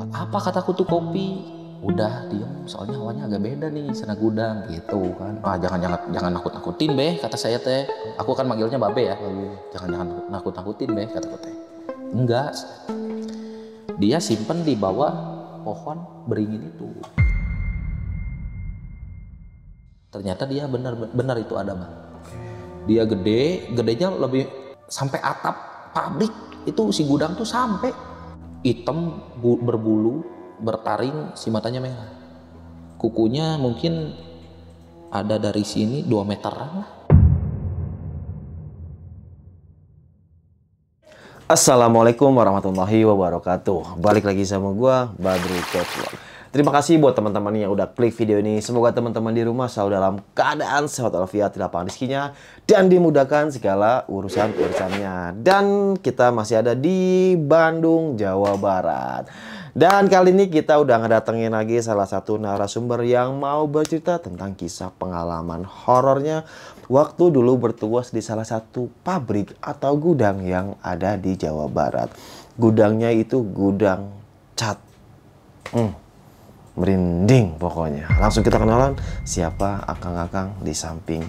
buat apa kataku tuh kopi udah diem soalnya hawanya agak beda nih sana gudang gitu kan ah jangan jangan jangan nakut nakutin beh kata saya teh aku kan manggilnya babe ya oh, iya. jangan jangan nakut nakutin beh kata teh enggak dia simpen di bawah pohon beringin itu ternyata dia benar benar itu ada bang dia gede gedenya lebih sampai atap pabrik itu si gudang tuh sampai hitam berbulu bertaring si matanya merah kukunya mungkin ada dari sini 2 meteran Assalamualaikum warahmatullahi wabarakatuh. Balik lagi sama gua Badri Ketlon. Terima kasih buat teman-teman yang udah klik video ini. Semoga teman-teman di rumah selalu dalam keadaan sehat walafiat, dilapangkan rezekinya dan dimudahkan segala urusan-urusannya. Dan kita masih ada di Bandung, Jawa Barat. Dan kali ini kita udah ngedatengin lagi salah satu narasumber yang mau bercerita tentang kisah pengalaman horornya waktu dulu bertugas di salah satu pabrik atau gudang yang ada di Jawa Barat. Gudangnya itu gudang cat. Hmm merinding pokoknya. Langsung kita kenalan siapa akang-akang di samping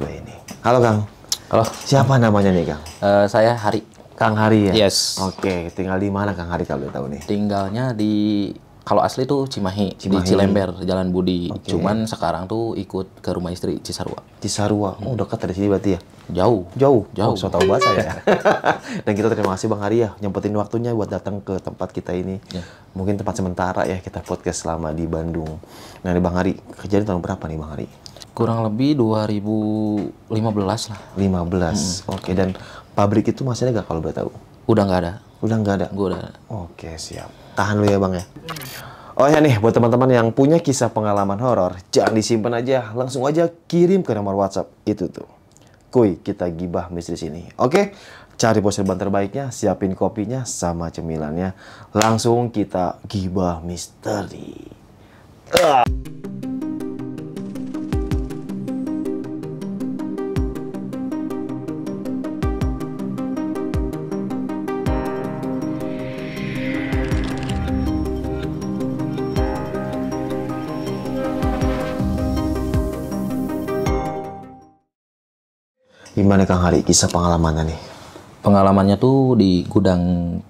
gue ini. Halo Kang. Halo. Siapa namanya nih Kang? Uh, saya Hari. Kang Hari ya? Yes. Oke, tinggal di mana Kang Hari kalau tahu nih? Tinggalnya di kalau asli tuh Cimahi, Cimahi, di Cilember, Jalan Budi. Okay. Cuman sekarang tuh ikut ke rumah istri Cisarua. Cisarua. Oh, dekat dari sini berarti ya? Jauh. Jauh. Oh, Jauh. Oh, so tahu bahasa saya. Dan kita terima kasih Bang Arya ya nyempetin waktunya buat datang ke tempat kita ini. Ya. Mungkin tempat sementara ya kita podcast selama di Bandung. Nah, ini Bang Ari, kejadian tahun berapa nih Bang Ari? Kurang lebih 2015 lah. 15. Hmm. Oke, okay. dan pabrik itu masih ada nggak kalau boleh tahu? Udah nggak ada. Udah nggak ada? Gue udah Oke, siap. Tahan lu ya bang ya. Oh ya nih, buat teman-teman yang punya kisah pengalaman horor, jangan disimpan aja, langsung aja kirim ke nomor WhatsApp itu tuh. Kuy, kita gibah misteri sini. Oke, cari ban terbaiknya, siapin kopinya sama cemilannya. Langsung kita gibah misteri. Uh. gimana Kang Hari kisah pengalamannya nih? Pengalamannya tuh di gudang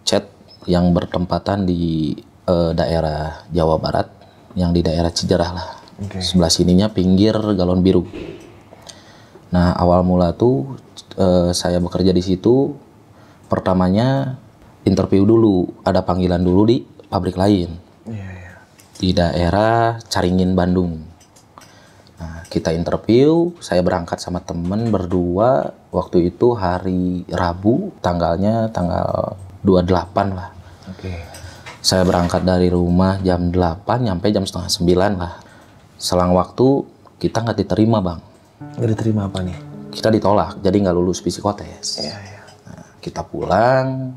cat yang bertempatan di uh, daerah Jawa Barat yang di daerah Cijerah lah. Okay. Sebelah sininya pinggir galon biru. Nah, awal mula tuh uh, saya bekerja di situ pertamanya interview dulu, ada panggilan dulu di pabrik lain. yeah. Iya. Di daerah Caringin Bandung Nah, kita interview, saya berangkat sama temen berdua waktu itu hari Rabu, tanggalnya tanggal 28 lah. Oke. Okay. Saya berangkat dari rumah jam 8 sampai jam setengah 9 lah. Selang waktu kita nggak diterima bang. Nggak diterima apa nih? Kita ditolak, jadi nggak lulus psikotes. Iya, iya. Nah, kita pulang,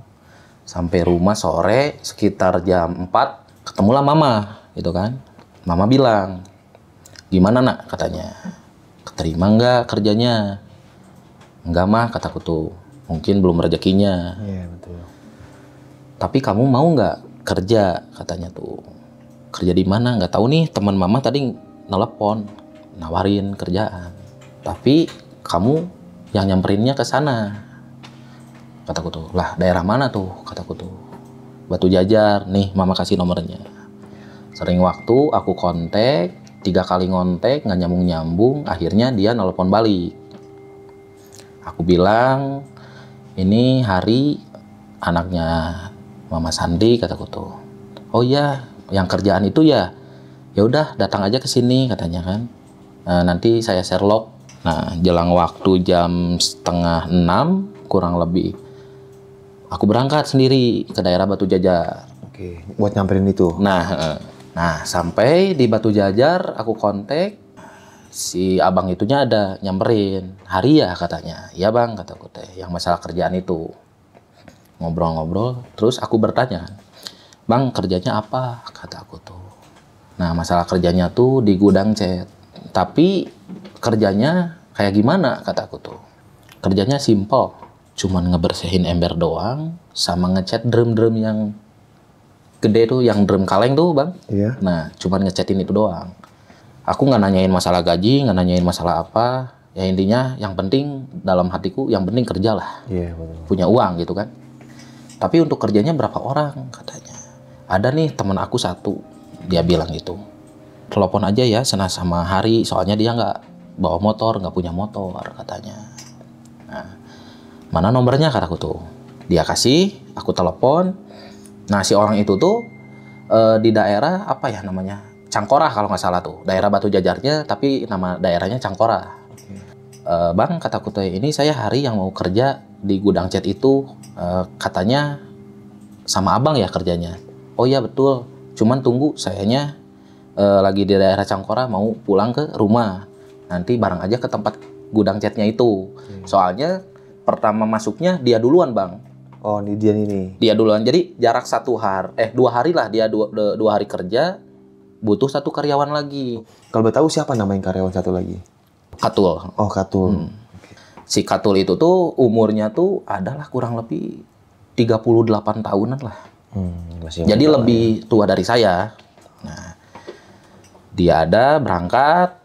sampai rumah sore sekitar jam 4, ketemulah mama gitu kan. Mama bilang, gimana nak katanya keterima nggak kerjanya nggak mah kataku tuh mungkin belum rezekinya iya betul tapi kamu mau nggak kerja katanya tuh kerja di mana nggak tahu nih teman mama tadi nelpon nawarin kerjaan tapi kamu yang nyamperinnya ke sana kataku tuh lah daerah mana tuh kataku tuh batu jajar nih mama kasih nomornya sering waktu aku kontak tiga kali ngontek nggak nyambung nyambung akhirnya dia nelpon balik aku bilang ini hari anaknya Mama Sandi kataku tuh oh ya yang kerjaan itu ya ya udah datang aja ke sini katanya kan e, nanti saya Sherlock nah jelang waktu jam setengah enam kurang lebih aku berangkat sendiri ke daerah Batu Jajar oke buat nyamperin itu nah eh. Nah, sampai di Batu Jajar aku kontak si abang itunya ada nyamperin. Hari ya katanya. Iya bang kataku teh yang masalah kerjaan itu. Ngobrol-ngobrol terus aku bertanya. Bang kerjanya apa? Kata aku tuh. Nah masalah kerjanya tuh di gudang cet, Tapi kerjanya kayak gimana kata aku tuh. Kerjanya simple. Cuman ngebersihin ember doang sama ngecat drum-drum yang gede tuh yang drum kaleng tuh bang. Iya. Nah cuman ngechatin itu doang. Aku nggak nanyain masalah gaji, nggak nanyain masalah apa. Ya intinya yang penting dalam hatiku yang penting kerja lah. Iya betul. Punya uang gitu kan. Tapi untuk kerjanya berapa orang katanya. Ada nih teman aku satu dia bilang gitu. Telepon aja ya sena sama hari soalnya dia nggak bawa motor nggak punya motor katanya. Nah, mana nomornya kataku tuh. Dia kasih, aku telepon, Nah si orang itu tuh e, di daerah apa ya namanya Cangkora kalau nggak salah tuh daerah Batu Jajarnya tapi nama daerahnya Cangkora. Okay. E, eh, bang kata Kutoy ini saya hari yang mau kerja di gudang cat itu e, katanya sama abang ya kerjanya. Oh iya betul. Cuman tunggu sayanya e, lagi di daerah Cangkora mau pulang ke rumah. Nanti bareng aja ke tempat gudang catnya itu. Okay. Soalnya pertama masuknya dia duluan bang Oh, ini dia ini. Dia duluan. Jadi jarak satu hari, eh dua hari lah dia dua, dua hari kerja, butuh satu karyawan lagi. Kalau boleh tahu siapa namanya karyawan satu lagi? Katul. Oh, Katul. Hmm. Si Katul itu tuh umurnya tuh adalah kurang lebih 38 tahunan lah. Hmm, masih Jadi lebih ya. tua dari saya. Nah, dia ada berangkat,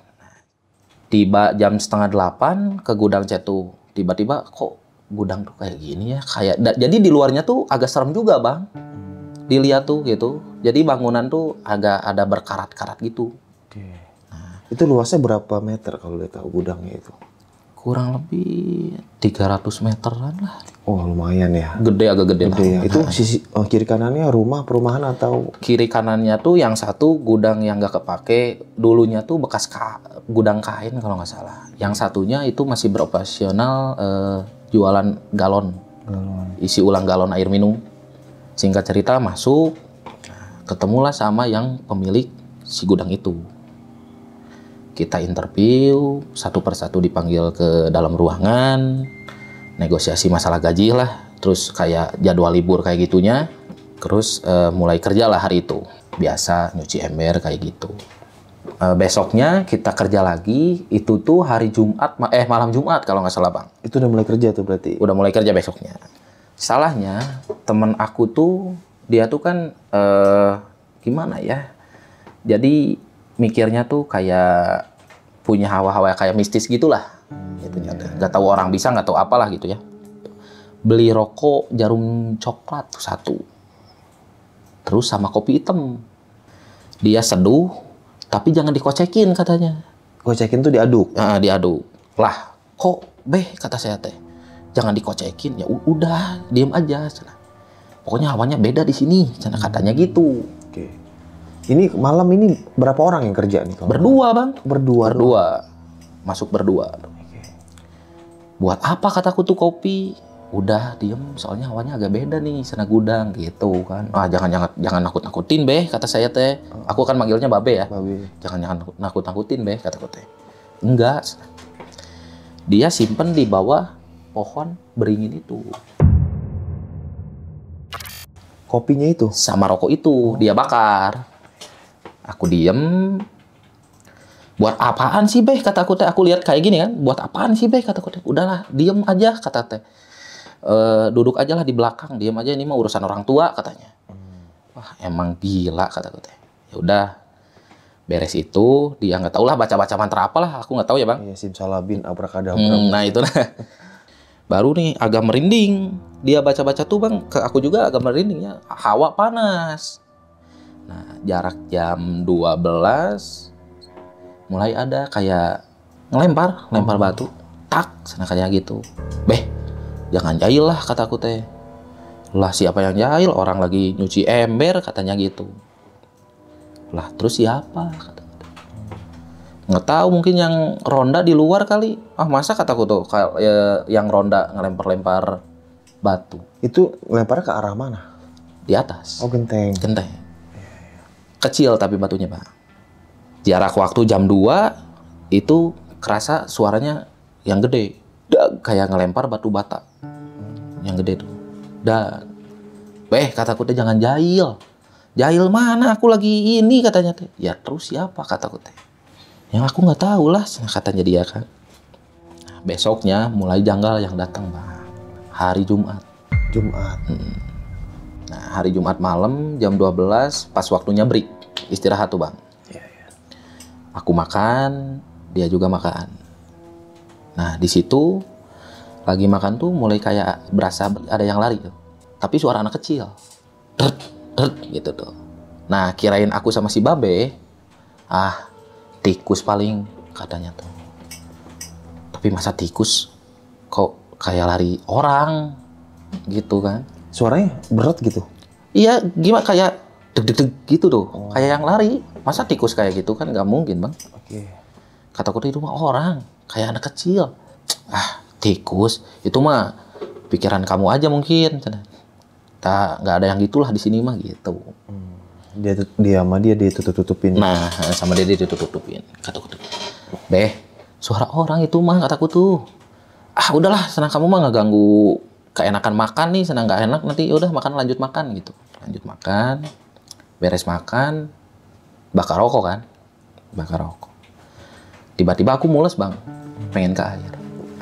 tiba jam setengah delapan ke gudang cetu. Tiba-tiba kok gudang tuh kayak gini ya kayak da, jadi di luarnya tuh agak serem juga bang hmm. dilihat tuh gitu jadi bangunan tuh agak ada berkarat-karat gitu Oke. Nah, itu luasnya berapa meter kalau lihat tahu gudangnya itu kurang lebih 300 meteran lah oh lumayan ya gede agak gede, gede lah ya. itu sisi oh, kiri kanannya rumah perumahan atau kiri kanannya tuh yang satu gudang yang gak kepake dulunya tuh bekas ka gudang kain kalau nggak salah yang satunya itu masih beroperasional eh, jualan galon. Isi ulang galon air minum. Singkat cerita masuk, ketemulah sama yang pemilik si gudang itu. Kita interview, satu persatu dipanggil ke dalam ruangan, negosiasi masalah gaji lah, terus kayak jadwal libur kayak gitunya, terus uh, mulai kerja lah hari itu. Biasa nyuci ember kayak gitu uh, besoknya kita kerja lagi itu tuh hari Jumat eh malam Jumat kalau nggak salah bang itu udah mulai kerja tuh berarti udah mulai kerja besoknya salahnya temen aku tuh dia tuh kan uh, gimana ya jadi mikirnya tuh kayak punya hawa-hawa kayak mistis gitulah gitu gitu. nggak tahu orang bisa nggak tahu apalah gitu ya beli rokok jarum coklat satu terus sama kopi hitam dia seduh tapi jangan dikocekin katanya. Kocekin tuh diaduk. Nah, diaduk. Lah, kok beh kata saya teh. Jangan dikocekin. Ya udah, diam aja. Cana. Pokoknya hawanya beda di sini. Cana katanya gitu. Oke. Ini malam ini berapa orang yang kerja nih? berdua bang. Berdua. Berdua. Masuk berdua. Oke. Buat apa kataku tuh kopi? udah diem soalnya hawanya agak beda nih sana gudang gitu kan ah jangan jangan jangan nakut nakutin beh kata saya teh oh. aku kan manggilnya babe ya babe. jangan jangan nakut nakutin beh kata aku teh enggak dia simpen di bawah pohon beringin itu kopinya itu sama rokok itu oh. dia bakar aku diem buat apaan sih beh kata aku teh aku lihat kayak gini kan buat apaan sih beh kata aku teh udahlah diem aja kata teh uh, duduk aja lah di belakang, diam aja ini mah urusan orang tua katanya. Hmm. Wah emang gila kata gue teh. Ya udah beres itu dia nggak tahu lah baca-baca mantra apa lah aku nggak tahu ya bang. Iya simsalabin abrakadabra. Hmm, nah itu nah. Baru nih agak merinding. Dia baca-baca tuh bang, ke aku juga agak merindingnya Hawa panas. Nah jarak jam 12 mulai ada kayak ngelempar, lempar batu. Tak, sana kayak gitu. Beh, jangan jahil lah kataku teh lah siapa yang jahil orang lagi nyuci ember katanya gitu lah terus siapa kata nggak tahu mungkin yang ronda di luar kali ah masa kataku tuh ya, yang ronda ngelempar-lempar batu itu lempar ke arah mana di atas oh genteng genteng kecil tapi batunya pak jarak waktu jam 2 itu kerasa suaranya yang gede Dag, kayak ngelempar batu bata yang gede tuh. Dan, weh kataku teh jangan jahil. Jahil mana aku lagi ini katanya teh. Ya terus siapa kataku teh. Yang aku gak tau lah katanya dia kan. Nah, besoknya mulai janggal yang datang bang. Hari Jumat. Jumat. Hmm. Nah hari Jumat malam jam 12 pas waktunya break. Istirahat tuh bang. Iya, iya. Aku makan, dia juga makan. Nah di situ lagi makan tuh mulai kayak berasa ada yang lari tuh. Tapi suara anak kecil. Dert, dert, gitu tuh. Nah, kirain aku sama si Babe, ah, tikus paling katanya tuh. Tapi masa tikus kok kayak lari orang gitu kan. Suaranya berat gitu. Iya, gimana kayak deg-deg gitu tuh. Oh. Kayak yang lari. Masa tikus kayak gitu kan nggak mungkin, Bang. Oke. Okay. Kataku di rumah orang, kayak anak kecil. Ah, tikus itu mah pikiran kamu aja mungkin tak nggak ada yang gitulah di sini mah gitu hmm, dia dia sama dia ditutup tutupin nah eh, sama dia ditutup tutupin kata tuh deh suara orang itu mah kataku tuh ah udahlah senang kamu mah nggak ganggu keenakan makan nih senang nggak enak nanti udah makan lanjut makan gitu lanjut makan beres makan bakar rokok kan bakar rokok tiba-tiba aku mules bang pengen ke air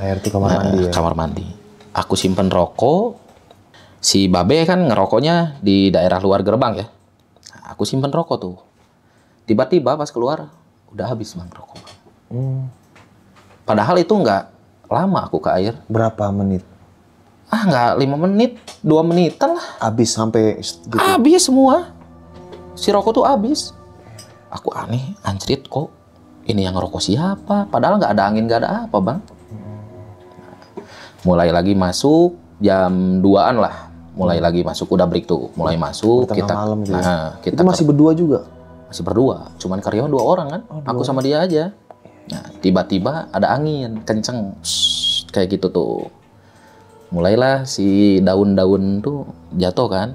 air tuh kamar nah, mandi ya? kamar mandi aku simpen rokok si babe kan ngerokoknya di daerah luar gerbang ya nah, aku simpen rokok tuh tiba-tiba pas keluar udah habis bang rokok Hmm. padahal itu nggak lama aku ke air berapa menit ah nggak lima menit dua menit lah habis sampai gitu. habis semua si rokok tuh habis aku aneh anjrit kok ini yang ngerokok siapa padahal nggak ada angin nggak ada apa bang mulai lagi masuk jam 2-an lah mulai hmm. lagi masuk udah break tuh mulai masuk kita malam gitu. nah, kita itu masih berdua juga masih berdua cuman karyawan dua orang kan oh, dua aku sama dia aja iya. nah tiba-tiba ada angin kenceng Shhh, kayak gitu tuh mulailah si daun-daun tuh jatuh kan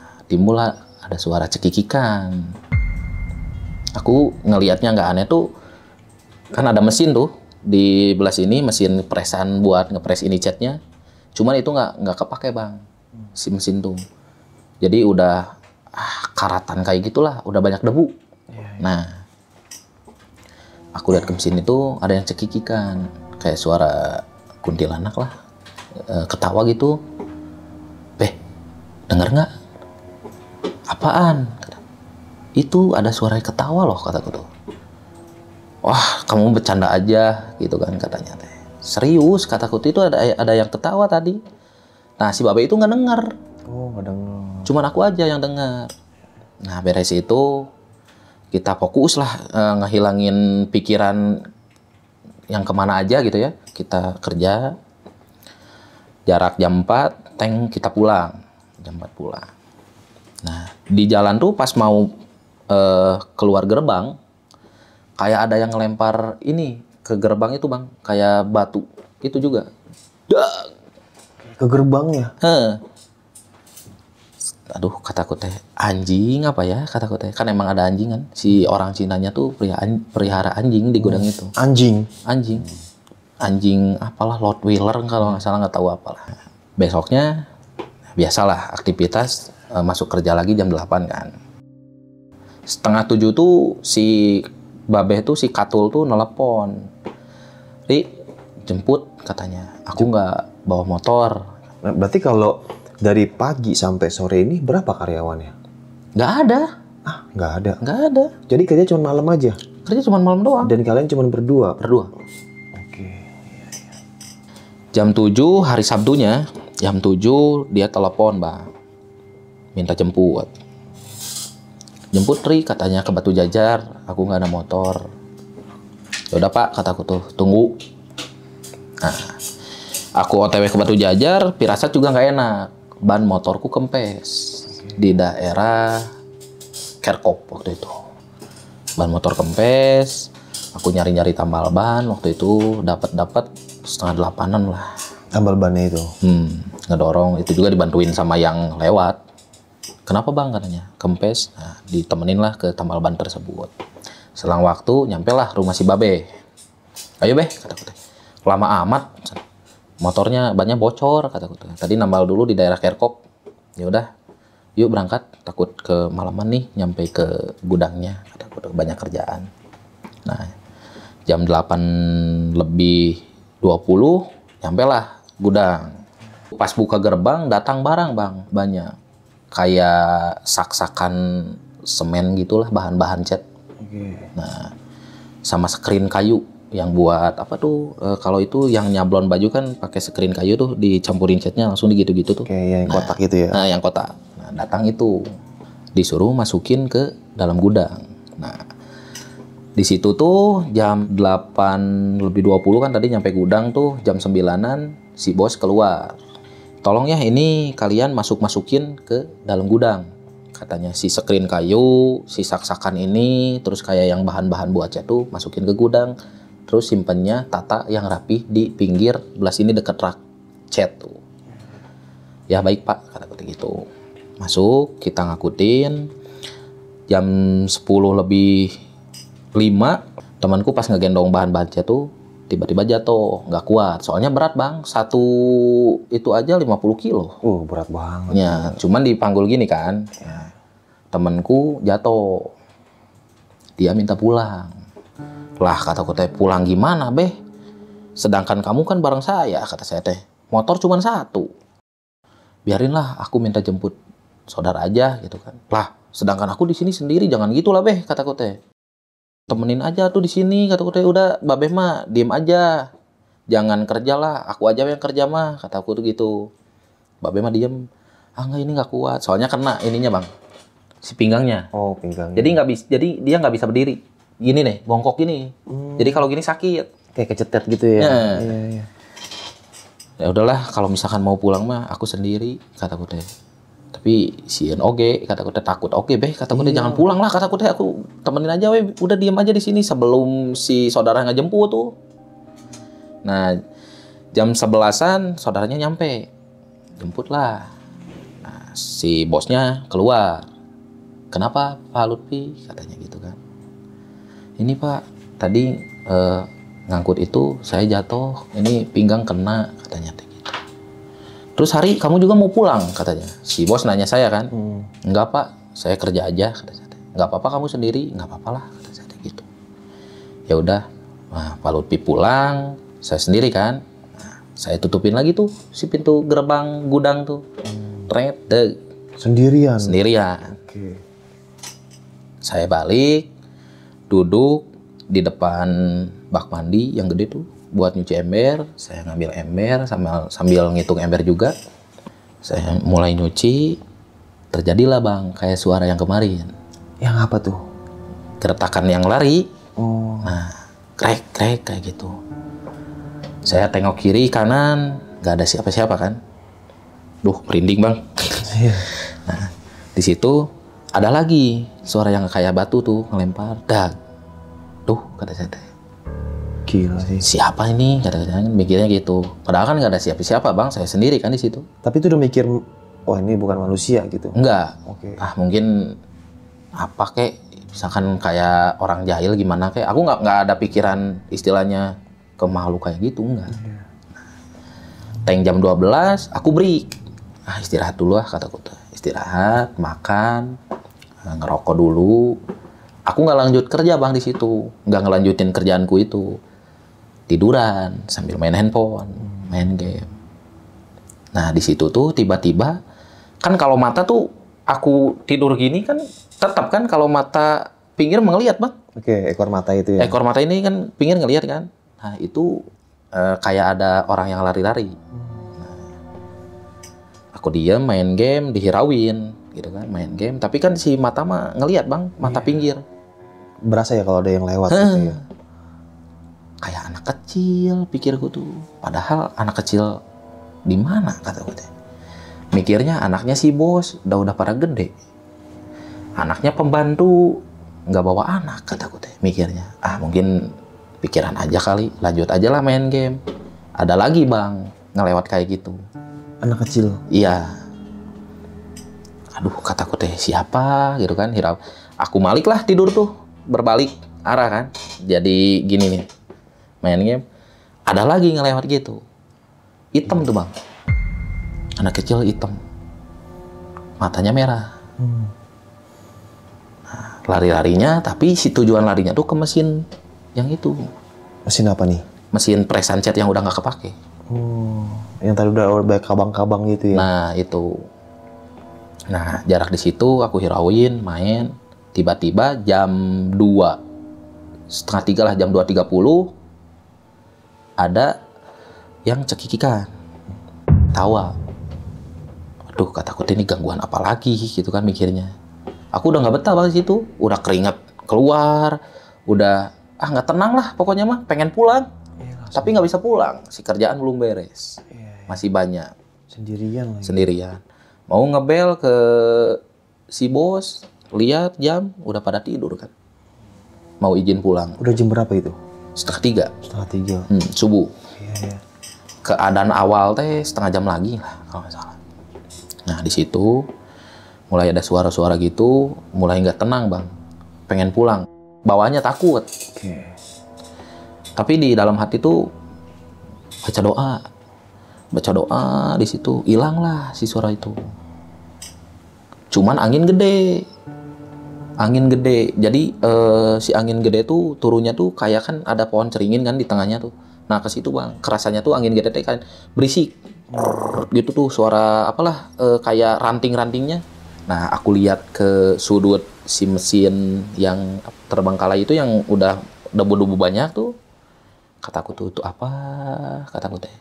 nah, timbullah ada suara cekikikan aku ngelihatnya nggak aneh tuh kan ada mesin tuh di belas ini mesin presan buat ngepres ini catnya cuman itu nggak nggak kepake bang si mesin tuh jadi udah ah, karatan kayak gitulah udah banyak debu iya, iya. nah aku lihat ke mesin itu ada yang cekikikan kayak suara kuntilanak lah e, ketawa gitu beh denger nggak apaan itu ada suara ketawa loh kataku tuh wah kamu bercanda aja gitu kan katanya teh serius kataku itu ada ada yang ketawa tadi nah si babe itu nggak dengar oh nggak dengar cuman aku aja yang dengar nah beres itu kita fokus lah e, ngehilangin pikiran yang kemana aja gitu ya kita kerja jarak jam 4 teng kita pulang jam 4 pulang nah di jalan tuh pas mau e, keluar gerbang kayak ada yang ngelempar ini ke gerbang itu bang kayak batu itu juga Dah. ke gerbangnya huh. aduh kataku teh anjing apa ya kataku teh kan emang ada anjing kan si orang nya tuh perihara anjing di gudang itu anjing anjing anjing apalah Wheeler kalau nggak salah nggak tahu apalah besoknya biasalah aktivitas eh, masuk kerja lagi jam 8 kan setengah tujuh tuh si babeh tuh si Katul tuh nelpon Ri jemput katanya aku nggak bawa motor nah, berarti kalau dari pagi sampai sore ini berapa karyawannya nggak ada ah nggak ada nggak ada jadi kerja cuma malam aja kerja cuma malam doang dan kalian cuma berdua berdua oke iya, iya. jam 7 hari Sabtunya jam 7 dia telepon mbak minta jemput jemput Tri katanya ke Batu Jajar aku nggak ada motor ya udah Pak kataku tuh tunggu nah aku otw ke Batu Jajar pirasat juga nggak enak ban motorku kempes di daerah Kerkop waktu itu ban motor kempes aku nyari-nyari tambal ban waktu itu dapat dapat setengah delapanan lah tambal bannya itu hmm, ngedorong itu juga dibantuin sama yang lewat Kenapa bang katanya? Kempes. Nah, ditemenin lah ke tambal ban tersebut. Selang waktu, nyampe lah rumah si Babe. Ayo beh, kata kata. Lama amat. Motornya banyak bocor, kata kata. Tadi nambal dulu di daerah Kerkop. Ya udah, yuk berangkat. Takut ke malaman nih, nyampe ke gudangnya. Kata kata banyak kerjaan. Nah, jam 8 lebih 20, nyampe lah gudang. Pas buka gerbang, datang barang bang, banyak kayak saksakan semen gitulah bahan-bahan cat. Okay. Nah, sama screen kayu yang buat apa tuh e, kalau itu yang nyablon baju kan pakai screen kayu tuh dicampurin catnya langsung gitu gitu tuh. Kayak yang nah, kotak gitu ya. Nah, yang kotak. Nah, datang itu disuruh masukin ke dalam gudang. Nah, di situ tuh jam 8 lebih 20 kan tadi nyampe gudang tuh jam 9-an si bos keluar tolong ya ini kalian masuk-masukin ke dalam gudang. Katanya si screen kayu, si saksakan ini, terus kayak yang bahan-bahan buatnya tuh masukin ke gudang. Terus simpennya tata yang rapi di pinggir belas ini deket rak cat tuh. Ya baik pak, kata gitu. Masuk, kita ngakutin. Jam 10 lebih 5, temanku pas ngegendong bahan bahan cat tuh tiba-tiba jatuh nggak kuat soalnya berat bang satu itu aja 50 kilo uh berat banget ya cuman dipanggul gini kan ya. temenku jatuh dia minta pulang lah kata teh pulang gimana beh sedangkan kamu kan bareng saya kata saya teh motor cuma satu biarinlah aku minta jemput saudara aja gitu kan lah sedangkan aku di sini sendiri jangan gitulah beh kata teh temenin aja tuh di sini kata aku udah babe mah diem aja jangan kerja lah aku aja yang kerja mah kata aku tuh gitu babe mah diem ah nggak ini nggak kuat soalnya kena ininya bang si pinggangnya oh pinggang jadi nggak bisa jadi dia nggak bisa berdiri gini nih bongkok gini hmm. jadi kalau gini sakit kayak kecetet gitu ya ya, iya, iya. ya udahlah kalau misalkan mau pulang mah aku sendiri kata aku teh tapi oke oke kata aku takut oke okay, beh kata aku iya. jangan pulang lah kata aku aku temenin aja weh udah diem aja di sini sebelum si saudara ngejemput tuh nah jam sebelasan saudaranya nyampe jemput lah nah, si bosnya keluar kenapa Pak Lutfi katanya gitu kan ini Pak tadi eh, ngangkut itu saya jatuh ini pinggang kena katanya Terus hari kamu juga mau pulang katanya. Si bos nanya saya kan, hmm. enggak pak, saya kerja aja. Enggak apa-apa kamu sendiri, enggak apa-apa lah kata saya gitu. Ya udah, nah, Pak Lutfi pulang, saya sendiri kan. Nah, saya tutupin lagi tuh si pintu gerbang gudang tuh. Hmm. Tret, de. Sendirian. Sendirian. Oke. Okay. Saya balik, duduk di depan bak mandi yang gede tuh buat nyuci ember saya ngambil ember sambil sambil ngitung ember juga saya mulai nyuci terjadilah bang kayak suara yang kemarin yang apa tuh keretakan yang lari oh. nah krek krek kayak gitu saya tengok kiri kanan nggak ada siapa siapa kan duh merinding bang iya. nah di situ ada lagi suara yang kayak batu tuh ngelempar dag, duh kata saya Gila sih. Siapa ini? Kata-kata kan mikirnya gitu. Padahal kan nggak ada siapa-siapa bang, saya sendiri kan di situ. Tapi itu udah mikir, oh ini bukan manusia gitu? Enggak. Oke. Okay. Ah mungkin apa kek? Misalkan kayak orang jahil gimana kek? Aku nggak nggak ada pikiran istilahnya ke makhluk kayak gitu enggak. Yeah. Teng jam 12, aku break. Ah istirahat dulu lah kata kota. Istirahat, makan, eh, ngerokok dulu. Aku nggak lanjut kerja bang di situ, nggak ngelanjutin kerjaanku itu tiduran sambil main handphone, main game. Nah, di situ tuh tiba-tiba kan kalau mata tuh aku tidur gini kan tetap kan kalau mata pinggir melihat, Bang. Oke, ekor mata itu ya. Ekor mata ini kan pinggir ngelihat kan. Nah, itu eh, kayak ada orang yang lari-lari. Nah, aku diem main game dihirauin gitu kan main game tapi kan si mata mah ngelihat bang mata yeah. pinggir berasa ya kalau ada yang lewat gitu ya kayak anak kecil pikirku tuh padahal anak kecil di mana kata gue teh mikirnya anaknya si bos udah udah pada gede anaknya pembantu nggak bawa anak kata gue teh mikirnya ah mungkin pikiran aja kali lanjut aja lah main game ada lagi bang ngelewat kayak gitu anak kecil iya aduh kata gue teh siapa gitu kan hirap aku malik lah tidur tuh berbalik arah kan jadi gini nih main game ada lagi ngelewat gitu hitam tuh bang anak kecil hitam matanya merah hmm. nah, lari-larinya tapi si tujuan larinya tuh ke mesin yang itu mesin apa nih mesin presan chat yang udah nggak kepake hmm, yang tadi udah banyak kabang-kabang gitu ya nah itu nah jarak di situ aku hirauin main tiba-tiba jam 2 setengah tiga lah jam 2.30 ada yang cekikikan tawa aduh kataku ini gangguan apa lagi gitu kan mikirnya aku udah nggak betah banget situ udah keringat keluar udah ah nggak tenang lah pokoknya mah pengen pulang ya, tapi nggak bisa pulang si kerjaan belum beres ya, ya. masih banyak sendirian lagi. sendirian mau ngebel ke si bos lihat jam udah pada tidur kan mau izin pulang udah jam berapa itu setengah tiga setengah tiga hmm, subuh iya, iya. keadaan awal teh setengah jam lagi lah kalau nggak salah nah di situ mulai ada suara-suara gitu mulai nggak tenang bang pengen pulang bawahnya takut okay. tapi di dalam hati tuh baca doa baca doa di situ hilang lah si suara itu cuman angin gede angin gede jadi eh, si angin gede tuh turunnya tuh kayak kan ada pohon ceringin kan di tengahnya tuh nah ke situ bang kerasanya tuh angin gede kan berisik gitu tuh suara apalah eh, kayak ranting-rantingnya nah aku lihat ke sudut si mesin yang terbang kalah itu yang udah debu-debu banyak tuh kataku tuh itu apa kataku teh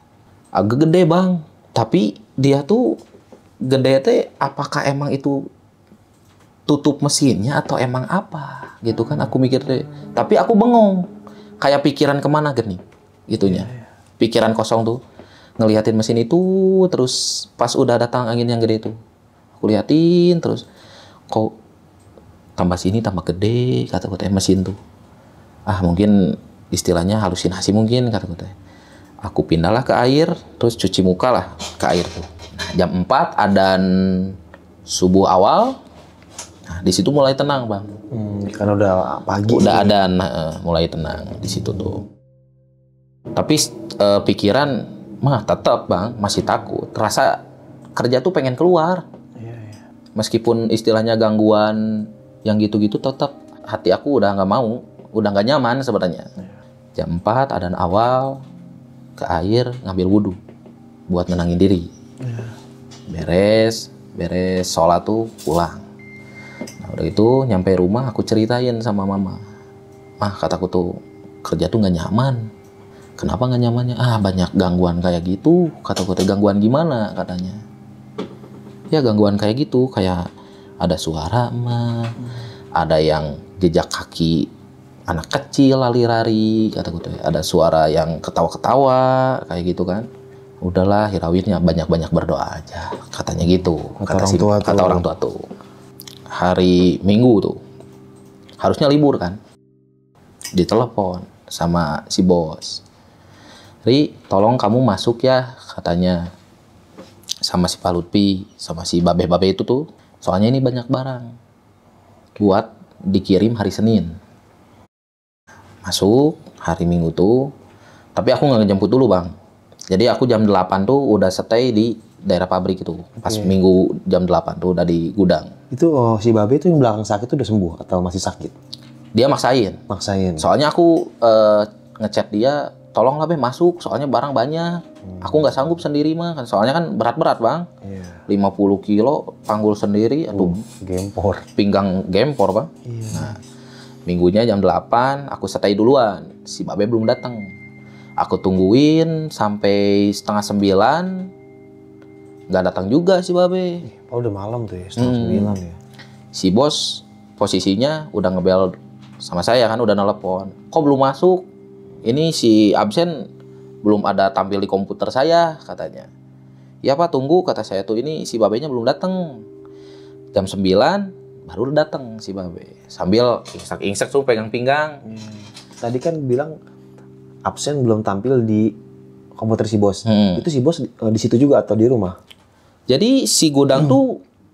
agak gede bang tapi dia tuh gede teh apakah emang itu tutup mesinnya atau emang apa gitu kan aku mikir deh tapi aku bengong kayak pikiran kemana gini gitunya iya, iya. pikiran kosong tuh ngeliatin mesin itu terus pas udah datang angin yang gede itu aku liatin terus kok tambah sini tambah gede kata kata eh, mesin tuh ah mungkin istilahnya halusinasi mungkin kata kata aku pindahlah ke air terus cuci muka lah ke air tuh jam 4 adan subuh awal Nah, di situ mulai tenang, Bang. Hmm, karena udah pagi. Udah gitu ya? ada nah, eh, mulai tenang di situ tuh. Tapi eh, pikiran mah tetap, Bang, masih takut. Rasa kerja tuh pengen keluar. Iya, iya. Meskipun istilahnya gangguan yang gitu-gitu tetap hati aku udah nggak mau, udah nggak nyaman sebenarnya. Iya. Jam 4 adan awal ke air ngambil wudhu buat menangin diri. Beres, beres sholat tuh pulang udah itu nyampe rumah aku ceritain sama mama mah kataku tuh kerja tuh nggak nyaman kenapa nggak nyamannya ah banyak gangguan kayak gitu kataku tuh gangguan gimana katanya ya gangguan kayak gitu kayak ada suara mah ada yang jejak kaki anak kecil lari-lari kataku tuh ada suara yang ketawa-ketawa kayak gitu kan udahlah hirawirnya banyak-banyak berdoa aja katanya gitu kata, kata orang si, tua kata orang tua tuh hari Minggu tuh. Harusnya libur kan. Ditelepon sama si bos. Ri, tolong kamu masuk ya, katanya. Sama si Pak Lutfi, sama si Babe-Babe itu tuh. Soalnya ini banyak barang. Buat dikirim hari Senin. Masuk hari Minggu tuh. Tapi aku nggak ngejemput dulu, Bang. Jadi aku jam 8 tuh udah stay di daerah pabrik itu. Pas minggu jam 8 tuh udah di gudang. Itu oh, si Babe itu yang belakang sakit tuh udah sembuh atau masih sakit? Dia maksain. Maksain. Soalnya aku uh, ngechat dia, tolonglah Be masuk, soalnya barang banyak. Hmm. Aku nggak sanggup sendiri mah, kan, soalnya kan berat-berat bang. Yeah. 50 kilo, panggul sendiri, uh, aduh. Uh, gempor. Pinggang gempor bang. Yeah. Nah, minggunya jam 8, aku setai duluan. Si Babe belum datang. Aku tungguin sampai setengah sembilan, nggak datang juga si babe oh udah malam tuh ya setengah hmm. sembilan ya si bos posisinya udah ngebel sama saya kan udah nelpon kok belum masuk ini si absen belum ada tampil di komputer saya katanya ya pak tunggu kata saya tuh ini si babenya belum datang jam 9 baru datang si babe sambil insak-insak tuh pegang pinggang hmm. tadi kan bilang absen belum tampil di komputer si bos hmm. itu si bos eh, di situ juga atau di rumah jadi si gudang hmm. tuh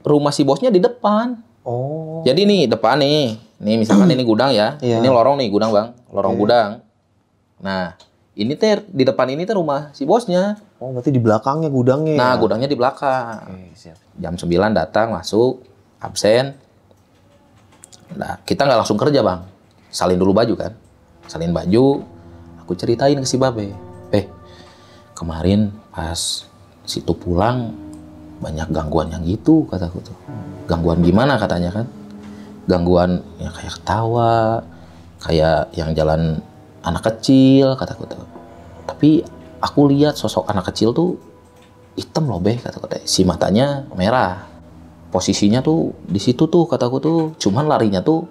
rumah si bosnya di depan. Oh. Jadi nih depan nih. Nih misalkan ini gudang ya. Yeah. Iya. Ini lorong nih gudang, Bang. Lorong okay. Iya. gudang. Nah, ini teh di depan ini teh rumah si bosnya. Oh, berarti di belakangnya gudangnya. Ya? Nah, ya? gudangnya di belakang. Okay, siap. Jam 9 datang masuk, absen. Nah, kita nggak langsung kerja, Bang. Salin dulu baju kan. Salin baju. Aku ceritain ke si Babe. Eh, kemarin pas situ pulang banyak gangguan yang gitu kataku tuh gangguan gimana katanya kan gangguan ya kayak ketawa kayak yang jalan anak kecil kataku tuh tapi aku lihat sosok anak kecil tuh hitam loh beh kataku tuh si matanya merah posisinya tuh di situ tuh kataku tuh cuman larinya tuh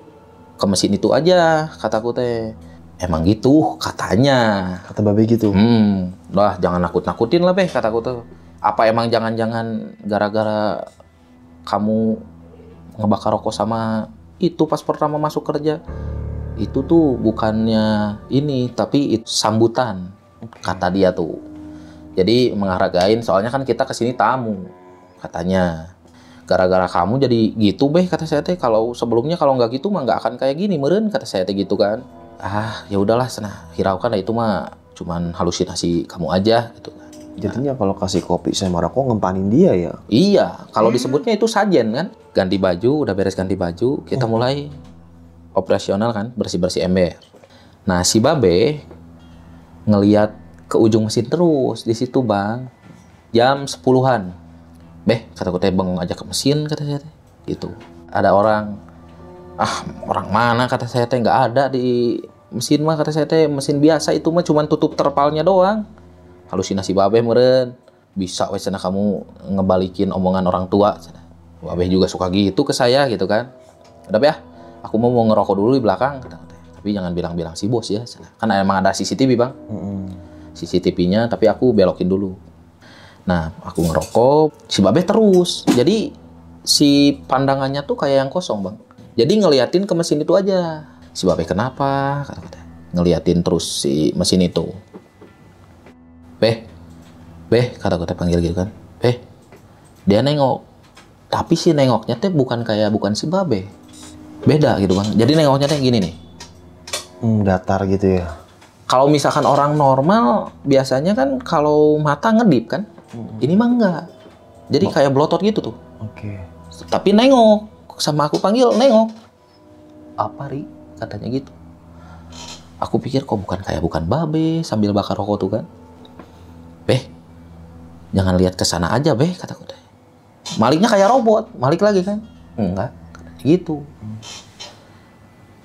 ke mesin itu aja kataku teh emang gitu katanya kata babe gitu hmm lah jangan nakut nakutin lah beh kataku tuh apa emang jangan-jangan gara-gara kamu ngebakar rokok sama itu pas pertama masuk kerja? Itu tuh bukannya ini, tapi itu sambutan kata dia tuh. Jadi menghargain, soalnya kan kita kesini tamu katanya gara-gara kamu jadi gitu beh kata saya teh kalau sebelumnya kalau nggak gitu mah nggak akan kayak gini meren kata saya teh gitu kan ah ya udahlah senah hiraukan lah itu mah cuman halusinasi kamu aja gitu kan. Jadinya kalau kasih kopi saya marah kok ngempanin dia ya. Iya, kalau hmm. disebutnya itu sajen kan. Ganti baju, udah beres ganti baju, kita hmm. mulai operasional kan, bersih-bersih ember. Nah, si Babe ngeliat ke ujung mesin terus di situ, Bang. Jam sepuluhan. Be Beh, kata gue bengong aja ke mesin kata saya Gitu. Ada orang ah orang mana kata saya teh nggak ada di mesin mah kata saya teh mesin biasa itu mah cuma tutup terpalnya doang halusinasi babeh meren bisa wes kamu ngebalikin omongan orang tua babeh juga suka gitu ke saya gitu kan udah ya aku mau mau ngerokok dulu di belakang tapi jangan bilang-bilang si bos ya kan emang ada CCTV bang CCTV-nya tapi aku belokin dulu nah aku ngerokok si babeh terus jadi si pandangannya tuh kayak yang kosong bang jadi ngeliatin ke mesin itu aja si babeh kenapa ngeliatin terus si mesin itu Beh, Beh, kata gue panggil gitu kan. Beh, dia nengok. Tapi si nengoknya teh bukan kayak bukan si Babe. Beda gitu bang. Jadi nengoknya teh gini nih. Hmm, datar gitu ya. Kalau misalkan orang normal, biasanya kan kalau mata ngedip kan. Hmm. Ini mah enggak. Jadi oh. kayak blotot gitu tuh. Oke. Okay. Tapi nengok. Sama aku panggil nengok. Apa Ri? Katanya gitu. Aku pikir kok bukan kayak bukan Babe sambil bakar rokok tuh kan Jangan lihat ke sana aja, beh, kata teh. Maliknya kayak robot, malik lagi kan? Enggak, gitu.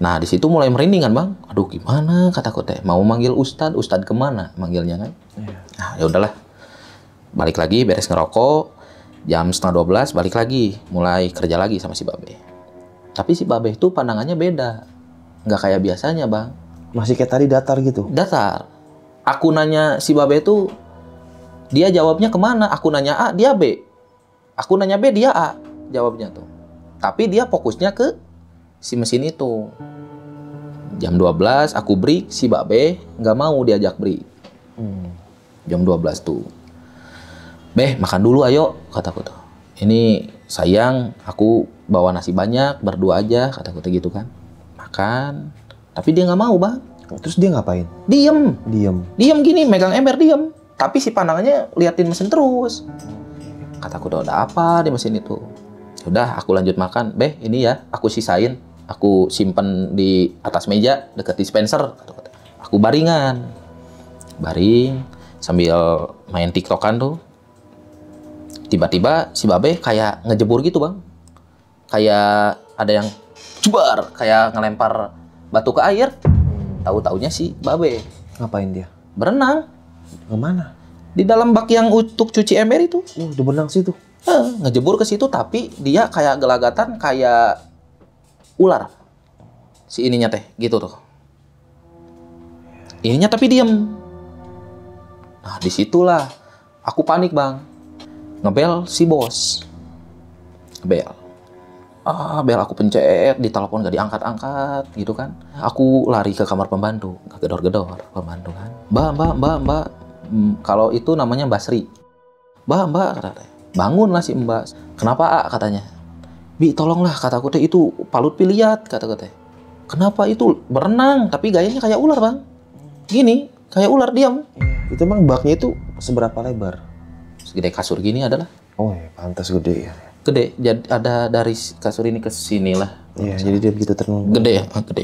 Nah, di situ mulai merinding kan, Bang. Aduh, gimana kata teh Mau manggil ustad, ustad kemana manggilnya kan? ya. Nah, ya udahlah. Balik lagi, beres ngerokok. Jam setengah 12, balik lagi. Mulai kerja lagi sama si Babe. Tapi si Babe itu pandangannya beda. Nggak kayak biasanya, Bang. Masih kayak tadi datar gitu? Datar. Aku nanya si Babe itu dia jawabnya kemana? Aku nanya A, dia B. Aku nanya B, dia A. Jawabnya tuh. Tapi dia fokusnya ke si mesin itu. Jam 12 aku break, si Babe nggak mau diajak break. Hmm. Jam 12 tuh. Beh, makan dulu ayo, kataku tuh. Ini sayang, aku bawa nasi banyak, berdua aja, kataku tuh gitu kan. Makan, tapi dia nggak mau bang. Terus dia ngapain? Diem. Diem. Diem gini, megang ember diem. Tapi si pandangannya liatin mesin terus. Kataku udah ada apa di mesin itu? Sudah, ya aku lanjut makan. Beh, ini ya, aku sisain. Aku simpen di atas meja deket dispenser. Aku baringan. Baring sambil main tiktokan tuh. Tiba-tiba si Babe kayak ngejebur gitu, Bang. Kayak ada yang jebar, kayak ngelempar batu ke air. tahu tahunya si Babe. Ngapain dia? Berenang Kemana? Di dalam bak yang untuk cuci ember itu. Uh, oh, udah benang situ. Eh, ngejebur ke situ tapi dia kayak gelagatan kayak ular. Si ininya teh gitu tuh. Ininya tapi diem. Nah disitulah aku panik bang. Ngebel si bos. Ngebel. Ah, bel aku pencet, ditelepon gak diangkat-angkat gitu kan. Aku lari ke kamar pembantu, gedor-gedor pembantu kan. Mbak, mbak, mbak, mbak, kalau itu namanya Mbak Sri. Mbak, Mbak, katanya. bangunlah si Mbak. Kenapa A katanya? Bi, tolonglah kataku teh itu palut piliat kata teh. Kenapa itu berenang tapi gayanya kayak ular bang? Gini, kayak ular diam. Itu emang baknya itu seberapa lebar? Segede kasur gini adalah. Oh ya, pantas gede ya. Gede, jadi ada dari kasur ini ke sini lah. Iya, jadi dia begitu terlalu. Gede ya, gede.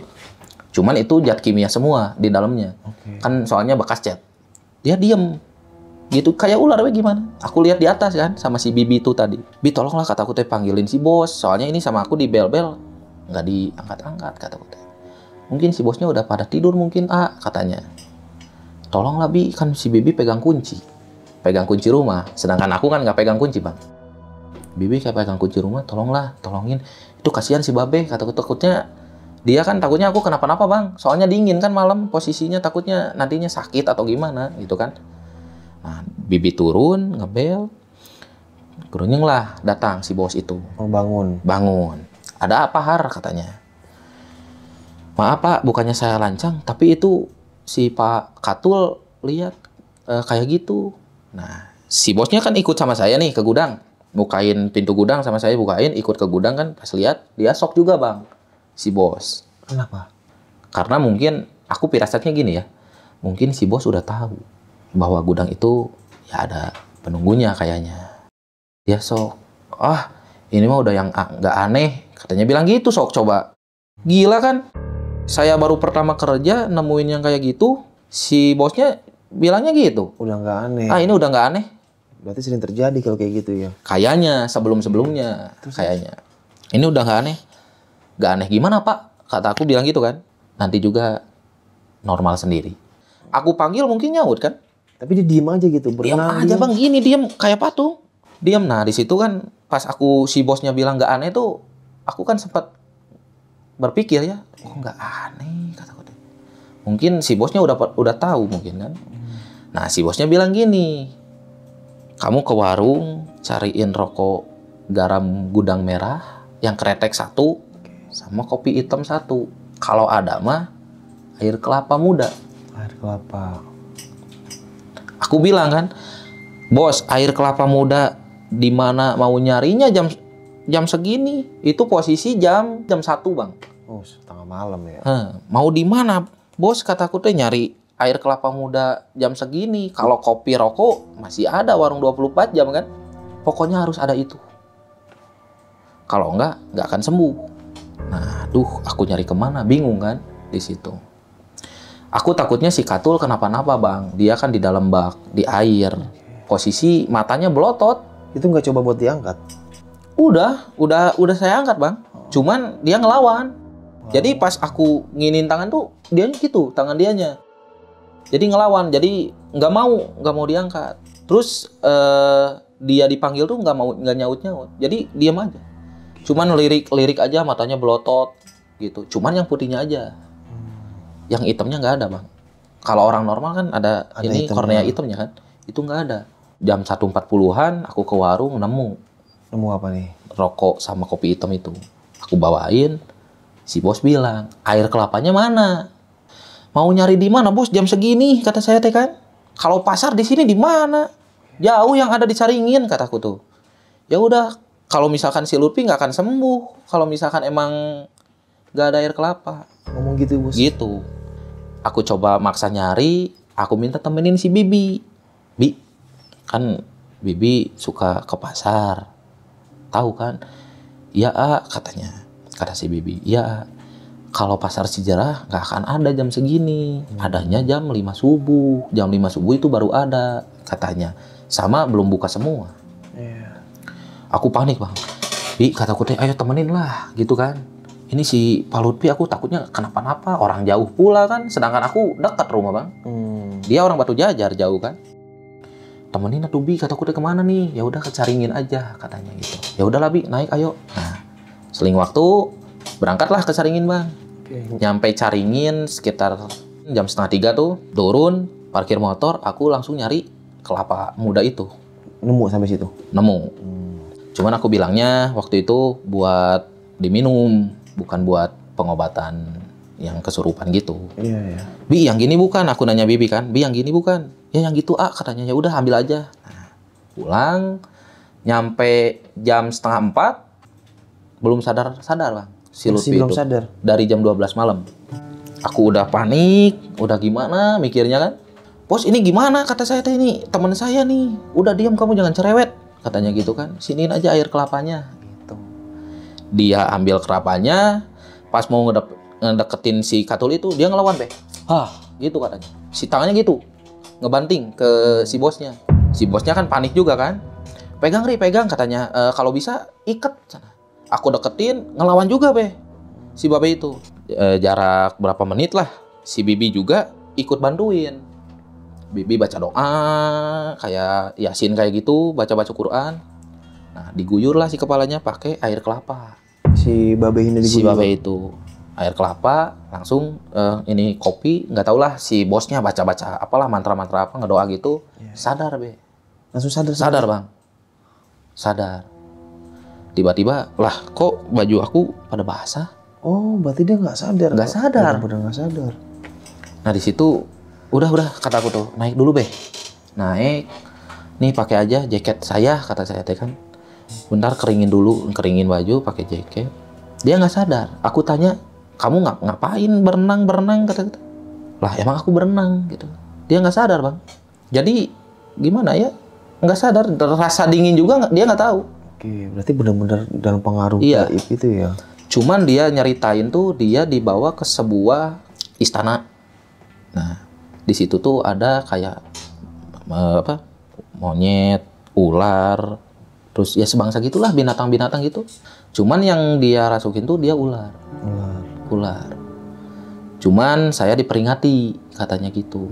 Cuman itu zat kimia semua di dalamnya. Okay. Kan soalnya bekas cat dia diem gitu kayak ular we gimana aku lihat di atas kan sama si bibi itu tadi bi tolonglah kataku teh panggilin si bos soalnya ini sama aku di bel bel nggak diangkat angkat kataku teh mungkin si bosnya udah pada tidur mungkin ah katanya tolonglah bi kan si bibi pegang kunci pegang kunci rumah sedangkan aku kan nggak pegang kunci bang bibi kayak pegang kunci rumah tolonglah tolongin itu kasihan si babe kata takutnya dia kan takutnya aku kenapa-napa bang soalnya dingin kan malam posisinya takutnya nantinya sakit atau gimana gitu kan nah bibi turun ngebel kerunyeng lah datang si bos itu oh, bangun bangun ada apa har katanya maaf pak bukannya saya lancang tapi itu si pak katul lihat e, kayak gitu nah si bosnya kan ikut sama saya nih ke gudang bukain pintu gudang sama saya bukain ikut ke gudang kan pas lihat dia sok juga bang si bos. Kenapa? Karena mungkin aku pirasatnya gini ya. Mungkin si bos udah tahu bahwa gudang itu ya ada penunggunya kayaknya. ya sok, ah ini mah udah yang nggak aneh. Katanya bilang gitu sok coba. Gila kan? Saya baru pertama kerja nemuin yang kayak gitu. Si bosnya bilangnya gitu. Udah nggak aneh. Ah ini udah nggak aneh. Berarti sering terjadi kalau kayak gitu ya? Kayaknya sebelum sebelumnya, kayaknya. Ini udah nggak aneh. Gak aneh gimana pak? Kata aku bilang gitu kan. Nanti juga normal sendiri. Aku panggil mungkin nyaut kan. Tapi dia diem aja gitu. Diam aja gitu. bang gini diem kayak patung. Diem. Nah di situ kan pas aku si bosnya bilang gak aneh tuh. Aku kan sempat berpikir ya. Kok oh, gak aneh kata aku. Mungkin si bosnya udah udah tahu mungkin kan. Nah si bosnya bilang gini. Kamu ke warung cariin rokok garam gudang merah yang kretek satu sama kopi hitam satu. Kalau ada mah air kelapa muda. Air kelapa. Aku bilang kan, bos air kelapa muda di mana mau nyarinya jam jam segini itu posisi jam jam satu bang. Oh setengah malam ya. Hmm, mau di mana bos kataku tuh nyari air kelapa muda jam segini. Kalau kopi rokok masih ada warung 24 jam kan. Pokoknya harus ada itu. Kalau enggak, enggak akan sembuh. Nah, duh, aku nyari kemana? Bingung kan di situ. Aku takutnya si Katul kenapa-napa bang. Dia kan di dalam bak, di air. Posisi matanya belotot. Itu nggak coba buat diangkat? Udah, udah, udah saya angkat bang. Oh. Cuman dia ngelawan. Oh. Jadi pas aku nginin tangan tuh, dia gitu, tangan dianya. Jadi ngelawan, jadi nggak mau, nggak mau diangkat. Terus eh, dia dipanggil tuh nggak mau, nggak nyaut nyaut. Jadi diam aja. Cuman lirik-lirik aja matanya belotot gitu. Cuman yang putihnya aja. Hmm. Yang hitamnya nggak ada, Bang. Kalau orang normal kan ada, ada ini hitamnya. kornea hitamnya kan. Itu nggak ada. Jam 1.40-an aku ke warung nemu. Nemu apa nih? Rokok sama kopi hitam itu. Aku bawain. Si bos bilang, "Air kelapanya mana?" Mau nyari di mana, Bos? Jam segini kata saya teh kan. Kalau pasar di sini di mana? Jauh yang ada di Saringin kataku tuh. Ya udah kalau misalkan si Lutfi nggak akan sembuh kalau misalkan emang nggak ada air kelapa ngomong gitu bos gitu aku coba maksa nyari aku minta temenin si Bibi Bi kan Bibi suka ke pasar tahu kan Iya, katanya kata si Bibi iya, kalau pasar sejarah nggak akan ada jam segini adanya jam 5 subuh jam 5 subuh itu baru ada katanya sama belum buka semua yeah aku panik bang di kataku teh ayo temenin lah gitu kan ini si Pak Lutfi aku takutnya kenapa-napa orang jauh pula kan sedangkan aku dekat rumah bang hmm. dia orang batu jajar jauh kan temenin atau bi kataku teh kemana nih ya udah kecaringin aja katanya gitu ya udahlah bi naik ayo nah seling waktu berangkatlah ke caringin bang okay. nyampe caringin sekitar jam setengah tiga tuh turun parkir motor aku langsung nyari kelapa muda itu nemu sampai situ nemu hmm Cuman aku bilangnya waktu itu buat diminum, bukan buat pengobatan yang kesurupan gitu. Iya, iya. Bi, yang gini bukan. Aku nanya Bibi kan. Bi, yang gini bukan. Ya, yang gitu, ah. Katanya, ya udah ambil aja. Nah, pulang, nyampe jam setengah empat, belum sadar-sadar, Bang. Si Lutfi belum sadar. Dari jam 12 malam. Aku udah panik, udah gimana mikirnya kan. Bos, ini gimana? Kata saya teh ini, teman saya nih. Udah diam kamu, jangan cerewet katanya gitu kan siniin aja air kelapanya gitu dia ambil kelapanya pas mau ngedep, ngedeketin si katul itu dia ngelawan be hah gitu katanya si tangannya gitu ngebanting ke si bosnya si bosnya kan panik juga kan pegang ri pegang katanya e, kalau bisa ikat, sana aku deketin ngelawan juga be si babe itu e, jarak berapa menit lah si bibi juga ikut bantuin bibi baca doa kayak yasin kayak gitu baca baca Quran nah diguyur lah si kepalanya pakai air kelapa si babe ini diguyur. si babe itu air kelapa langsung uh, ini kopi nggak tau lah si bosnya baca baca apalah mantra mantra apa ngedoa gitu yeah. sadar be langsung sadar sadar, sadar bang sadar tiba-tiba lah kok baju aku pada basah oh berarti dia nggak sadar nggak sadar iya, nggak sadar nah di situ udah udah kata aku tuh naik dulu beh. naik nih pakai aja jaket saya kata saya teh kan bentar keringin dulu keringin baju pakai jaket dia nggak sadar aku tanya kamu nggak ngapain berenang berenang kata kata lah emang aku berenang gitu dia nggak sadar bang jadi gimana ya nggak sadar rasa dingin juga dia nggak tahu oke berarti benar-benar dalam pengaruh iya. itu ya cuman dia nyeritain tuh dia dibawa ke sebuah istana nah di situ tuh ada kayak eh, apa monyet ular terus ya sebangsa gitulah binatang-binatang gitu cuman yang dia rasukin tuh dia ular ular ular cuman saya diperingati katanya gitu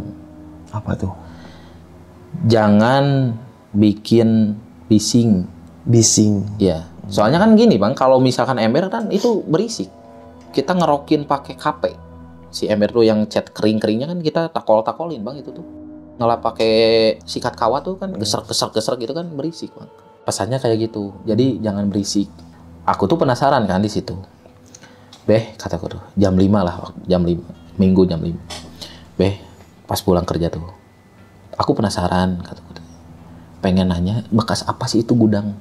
apa tuh jangan bikin bising bising ya soalnya kan gini bang kalau misalkan ember kan itu berisik kita ngerokin pakai kape si ember tuh yang cat kering-keringnya kan kita takol-takolin bang itu tuh ngelap pakai sikat kawat tuh kan hmm. geser-geser-geser gitu kan berisik bang pesannya kayak gitu jadi jangan berisik aku tuh penasaran kan di situ beh kataku tuh jam lima lah jam lima minggu jam lima beh pas pulang kerja tuh aku penasaran kataku tuh pengen nanya bekas apa sih itu gudang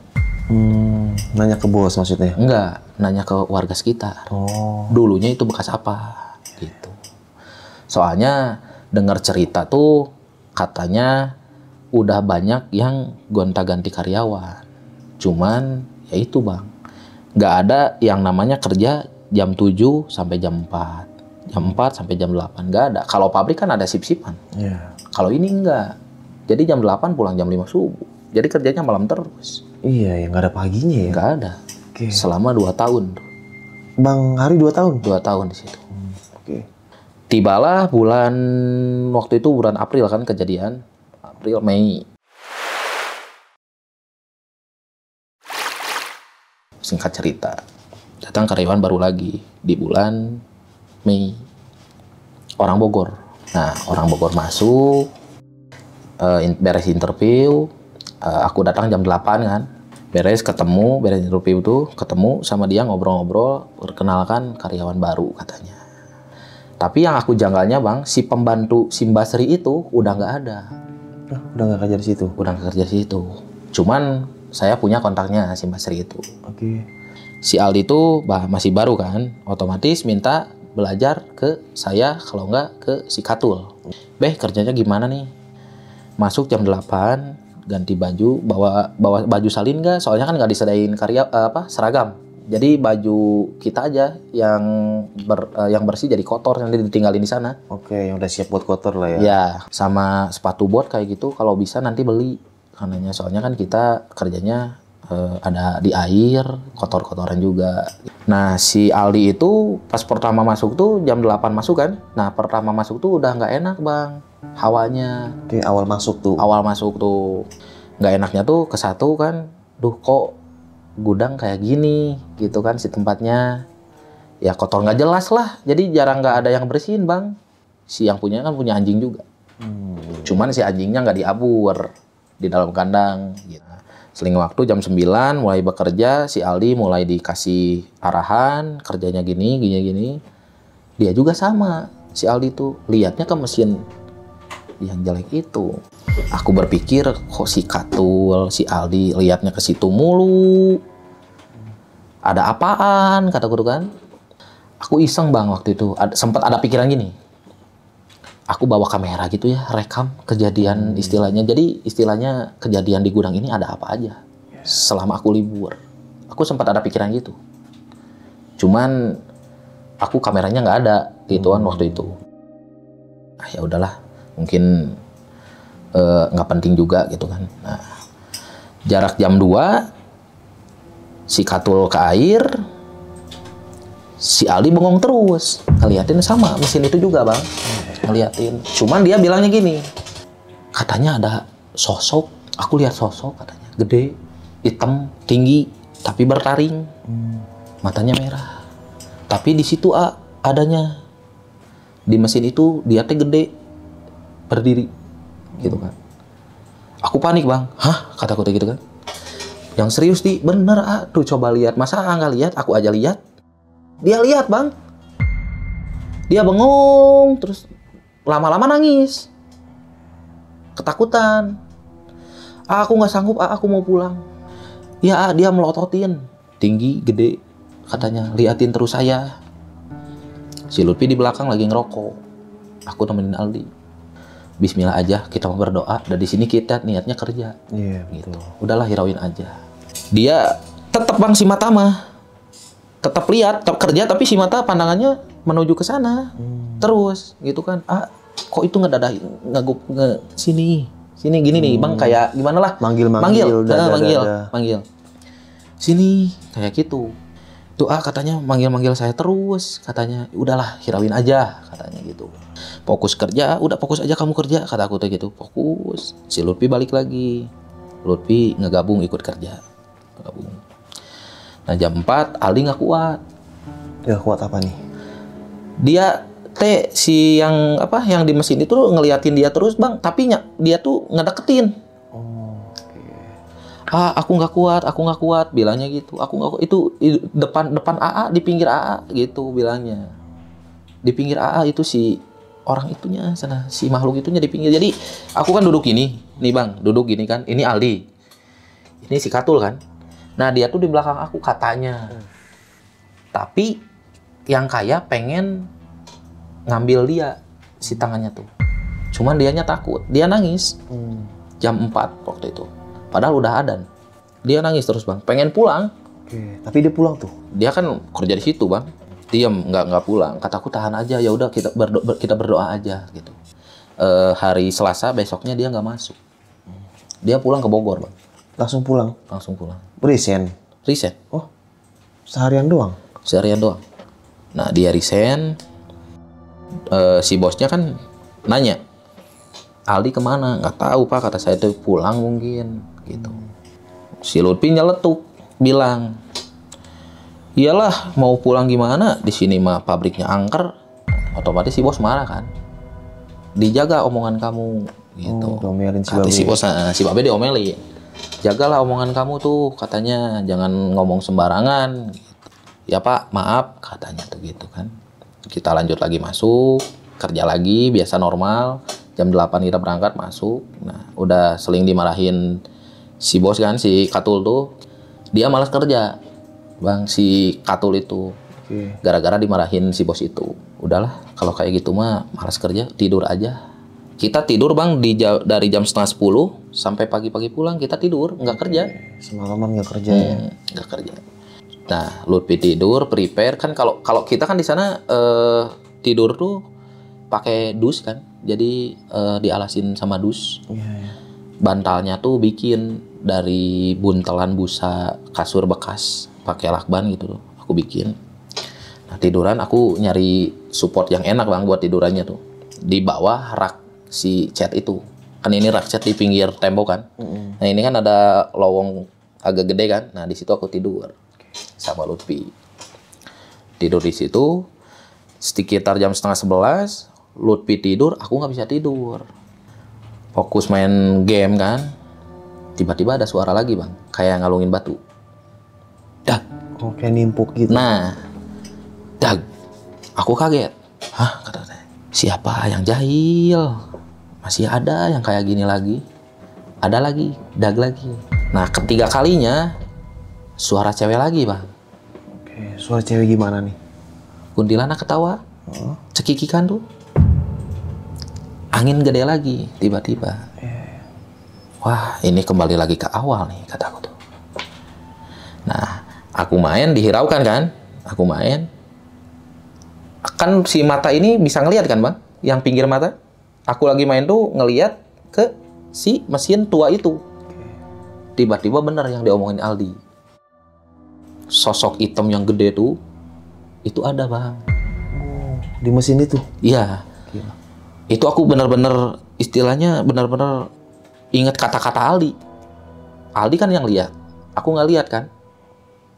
hmm, nanya ke bos maksudnya enggak nanya ke warga sekitar oh. dulunya itu bekas apa Soalnya dengar cerita tuh katanya udah banyak yang gonta-ganti karyawan. Cuman ya itu bang, nggak ada yang namanya kerja jam 7 sampai jam 4. Jam 4 sampai jam 8 nggak ada. Kalau pabrik kan ada sip-sipan. Yeah. Kalau ini enggak. Jadi jam 8 pulang jam 5 subuh. Jadi kerjanya malam terus. Iya, yang nggak ada paginya ya. Nggak ada. Okay. Selama dua tahun. Bang Hari dua tahun? Dua tahun di situ. Hmm, Oke. Tibalah bulan waktu itu bulan April kan kejadian, April Mei. Singkat cerita, datang karyawan baru lagi di bulan Mei. Orang Bogor. Nah, orang Bogor masuk, eh, beres interview, eh, aku datang jam 8 kan, beres ketemu beres interview tuh ketemu sama dia ngobrol-ngobrol perkenalkan karyawan baru katanya tapi yang aku janggalnya bang, si pembantu Simbasri itu udah nggak ada. udah nggak kerja di situ. Udah nggak kerja di situ. Cuman saya punya kontaknya Simbasri itu. Oke. Okay. Si Aldi itu bah, masih baru kan, otomatis minta belajar ke saya kalau nggak ke si Katul. Beh kerjanya gimana nih? Masuk jam 8, ganti baju, bawa bawa baju salin nggak? Soalnya kan nggak disediain karya eh, apa seragam jadi baju kita aja yang ber, uh, yang bersih jadi kotor nanti ditinggalin di sana. Oke, yang udah siap buat kotor lah ya. Ya, sama sepatu buat kayak gitu kalau bisa nanti beli. Karena soalnya kan kita kerjanya uh, ada di air, kotor-kotoran juga. Nah, si Aldi itu pas pertama masuk tuh jam 8 masuk kan? Nah, pertama masuk tuh udah nggak enak, Bang. Hawanya. Oke, awal masuk tuh. Awal masuk tuh. Nggak enaknya tuh ke satu kan, duh kok gudang kayak gini gitu kan si tempatnya ya kotor nggak jelas lah jadi jarang nggak ada yang bersihin bang si yang punya kan punya anjing juga hmm. cuman si anjingnya nggak diabur di dalam kandang gitu seling waktu jam 9 mulai bekerja si Aldi mulai dikasih arahan kerjanya gini gini gini dia juga sama si Aldi tuh liatnya ke mesin yang jelek itu. Aku berpikir kok si Katul, si Aldi liatnya ke situ mulu. Ada apaan kata guru kan? Aku iseng bang waktu itu. Ad, sempat ada pikiran gini. Aku bawa kamera gitu ya, rekam kejadian hmm. istilahnya. Jadi istilahnya kejadian di gudang ini ada apa aja selama aku libur. Aku sempat ada pikiran gitu. Cuman aku kameranya nggak ada gituan hmm. waktu itu ah ya udahlah mungkin eh, nggak uh, penting juga gitu kan nah, jarak jam 2 si katul ke air si Ali bengong terus ngeliatin sama mesin itu juga bang ngeliatin cuman dia bilangnya gini katanya ada sosok aku lihat sosok katanya gede hitam tinggi tapi bertaring matanya merah tapi di situ A, adanya di mesin itu dia teh gede berdiri gitu kan aku panik bang hah kataku gitu kan yang serius di bener aduh coba lihat masa nggak lihat aku aja lihat dia lihat bang dia bengong terus lama-lama nangis ketakutan ah, aku nggak sanggup ah, aku mau pulang ya ah, dia melototin tinggi gede katanya liatin terus saya si Lutfi di belakang lagi ngerokok aku temenin Aldi Bismillah aja kita mau berdoa dan di sini kita niatnya kerja yeah, iya, gitu betul. udahlah hirauin aja dia tetap bang si mata mah tetap lihat tetap kerja tapi si mata pandangannya menuju ke sana hmm. terus gitu kan ah kok itu ngedadah ngaguk nge sini sini gini hmm. nih bang hmm. kayak gimana lah manggil manggil manggil dada, manggil, dada. manggil sini kayak gitu tuh ah katanya manggil-manggil saya terus katanya udahlah hirauin aja katanya gitu fokus kerja udah fokus aja kamu kerja kata aku tuh gitu fokus si Lutfi balik lagi Lutfi ngegabung ikut kerja Ngegabung. nah jam 4 Ali nggak kuat nggak kuat apa nih dia teh si yang apa yang di mesin itu ngeliatin dia terus bang tapi dia tuh ngedeketin ah aku nggak kuat aku nggak kuat bilangnya gitu aku nggak kuat itu depan depan AA di pinggir AA gitu bilangnya di pinggir AA itu si orang itunya sana si makhluk itunya di pinggir jadi aku kan duduk gini nih bang duduk gini kan ini Aldi ini si Katul kan nah dia tuh di belakang aku katanya tapi yang kaya pengen ngambil dia si tangannya tuh cuman dianya takut dia nangis hmm. jam 4 waktu itu Padahal udah adan. Dia nangis terus bang, pengen pulang. Oke, tapi dia pulang tuh. Dia kan kerja di situ bang, diam nggak nggak pulang. Kataku tahan aja ya udah kita berdo ber kita berdoa aja gitu. E, hari Selasa besoknya dia nggak masuk. Dia pulang ke Bogor bang. Langsung pulang? Langsung pulang. Resign? Resign. Oh, seharian doang? Seharian doang. Nah dia resign, e, eh, si bosnya kan nanya, Aldi kemana nggak tahu pak kata saya itu pulang mungkin gitu si Lutfi nyeletuk bilang iyalah mau pulang gimana di sini mah pabriknya angker otomatis si bos marah kan dijaga omongan kamu gitu Oh, diomelin si si bos nah, si babe diomeli jagalah omongan kamu tuh katanya jangan ngomong sembarangan ya pak maaf katanya tuh gitu kan kita lanjut lagi masuk kerja lagi biasa normal jam 8 kita berangkat masuk nah udah seling dimarahin si bos kan si Katul tuh dia malas kerja bang si Katul itu gara-gara dimarahin si bos itu udahlah kalau kayak gitu mah malas kerja tidur aja kita tidur bang di jau, dari jam setengah sepuluh sampai pagi-pagi pulang kita tidur nggak kerja semalaman nggak kerja ya? hmm, ya nggak kerja nah Lutfi tidur prepare kan kalau kalau kita kan di sana eh, tidur tuh pakai dus kan jadi uh, dialasin sama dus yeah, yeah. bantalnya tuh bikin dari buntelan busa kasur bekas pakai lakban gitu loh aku bikin nah tiduran aku nyari support yang enak bang buat tidurannya tuh di bawah rak si cat itu kan ini rak cat di pinggir tembok kan mm -hmm. nah ini kan ada lowong agak gede kan nah di situ aku tidur sama Lutfi tidur di situ sekitar jam setengah sebelas Lutfi tidur, aku nggak bisa tidur. Fokus main game kan. Tiba-tiba ada suara lagi bang, kayak ngalungin batu. Dag. Oh, kayak nimpuk gitu. Nah, dag. Aku kaget. Hah kata saya. Siapa yang jahil? Masih ada yang kayak gini lagi. Ada lagi, dag lagi. Nah ketiga kalinya suara cewek lagi bang. Oke, suara cewek gimana nih? Kuntilanak ketawa, cekikikan tuh angin gede lagi tiba-tiba iya, iya. wah ini kembali lagi ke awal nih kataku tuh nah aku main dihiraukan kan aku main kan si mata ini bisa ngelihat kan bang yang pinggir mata aku lagi main tuh ngelihat ke si mesin tua itu tiba-tiba benar yang diomongin Aldi sosok hitam yang gede tuh itu ada bang oh, di mesin itu iya itu aku benar-benar istilahnya benar-benar ingat kata-kata Aldi. Aldi kan yang lihat, aku nggak lihat kan.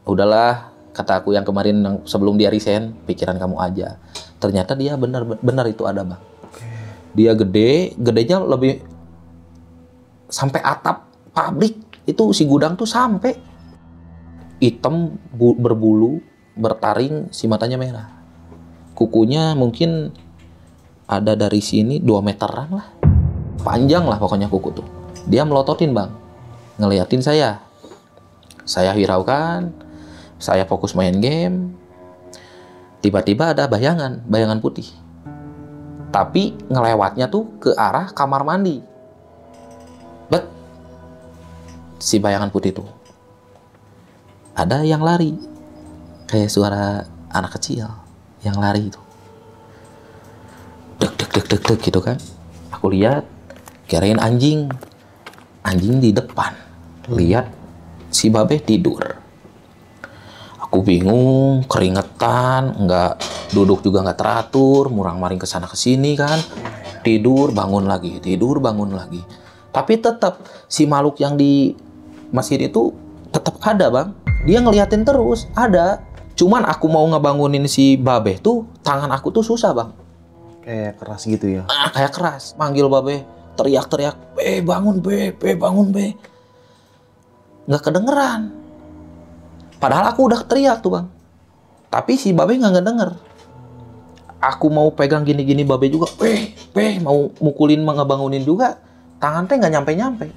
Udahlah, kata aku yang kemarin yang sebelum dia resign, pikiran kamu aja. Ternyata dia benar-benar itu ada bang. Dia gede, gedenya lebih sampai atap pabrik itu si gudang tuh sampai hitam berbulu bertaring si matanya merah kukunya mungkin ada dari sini 2 meteran lah panjang lah pokoknya kuku tuh dia melototin bang ngeliatin saya saya hiraukan saya fokus main game tiba-tiba ada bayangan bayangan putih tapi ngelewatnya tuh ke arah kamar mandi bet si bayangan putih tuh ada yang lari kayak suara anak kecil yang lari itu deg deg deg gitu kan aku lihat kirain anjing anjing di depan lihat si babe tidur aku bingung keringetan nggak duduk juga nggak teratur murang maring ke sana ke sini kan tidur bangun lagi tidur bangun lagi tapi tetap si makhluk yang di masjid itu tetap ada bang dia ngeliatin terus ada cuman aku mau ngebangunin si babe tuh tangan aku tuh susah bang kayak keras gitu ya ah kayak keras manggil babe teriak-teriak be bangun be be bangun be nggak kedengeran padahal aku udah teriak tuh bang tapi si babe nggak ngedenger aku mau pegang gini-gini babe juga be be mau mukulin mau ngebangunin juga tangan teh nggak nyampe-nyampe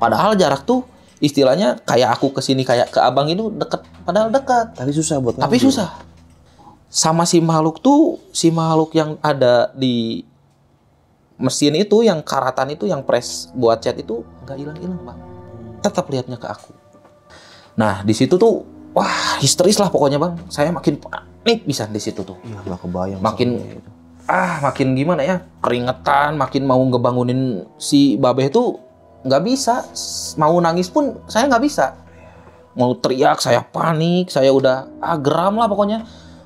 padahal jarak tuh istilahnya kayak aku kesini kayak ke abang itu deket padahal deket tapi susah buat tapi susah sama si makhluk tuh si makhluk yang ada di mesin itu yang karatan itu yang press buat chat itu nggak hilang-hilang bang tetap lihatnya ke aku nah di situ tuh wah histeris lah pokoknya bang saya makin panik bisa di situ tuh ya, kebayang makin gitu. ah makin gimana ya keringetan makin mau ngebangunin si babe itu nggak bisa mau nangis pun saya nggak bisa mau teriak saya panik saya udah ah lah pokoknya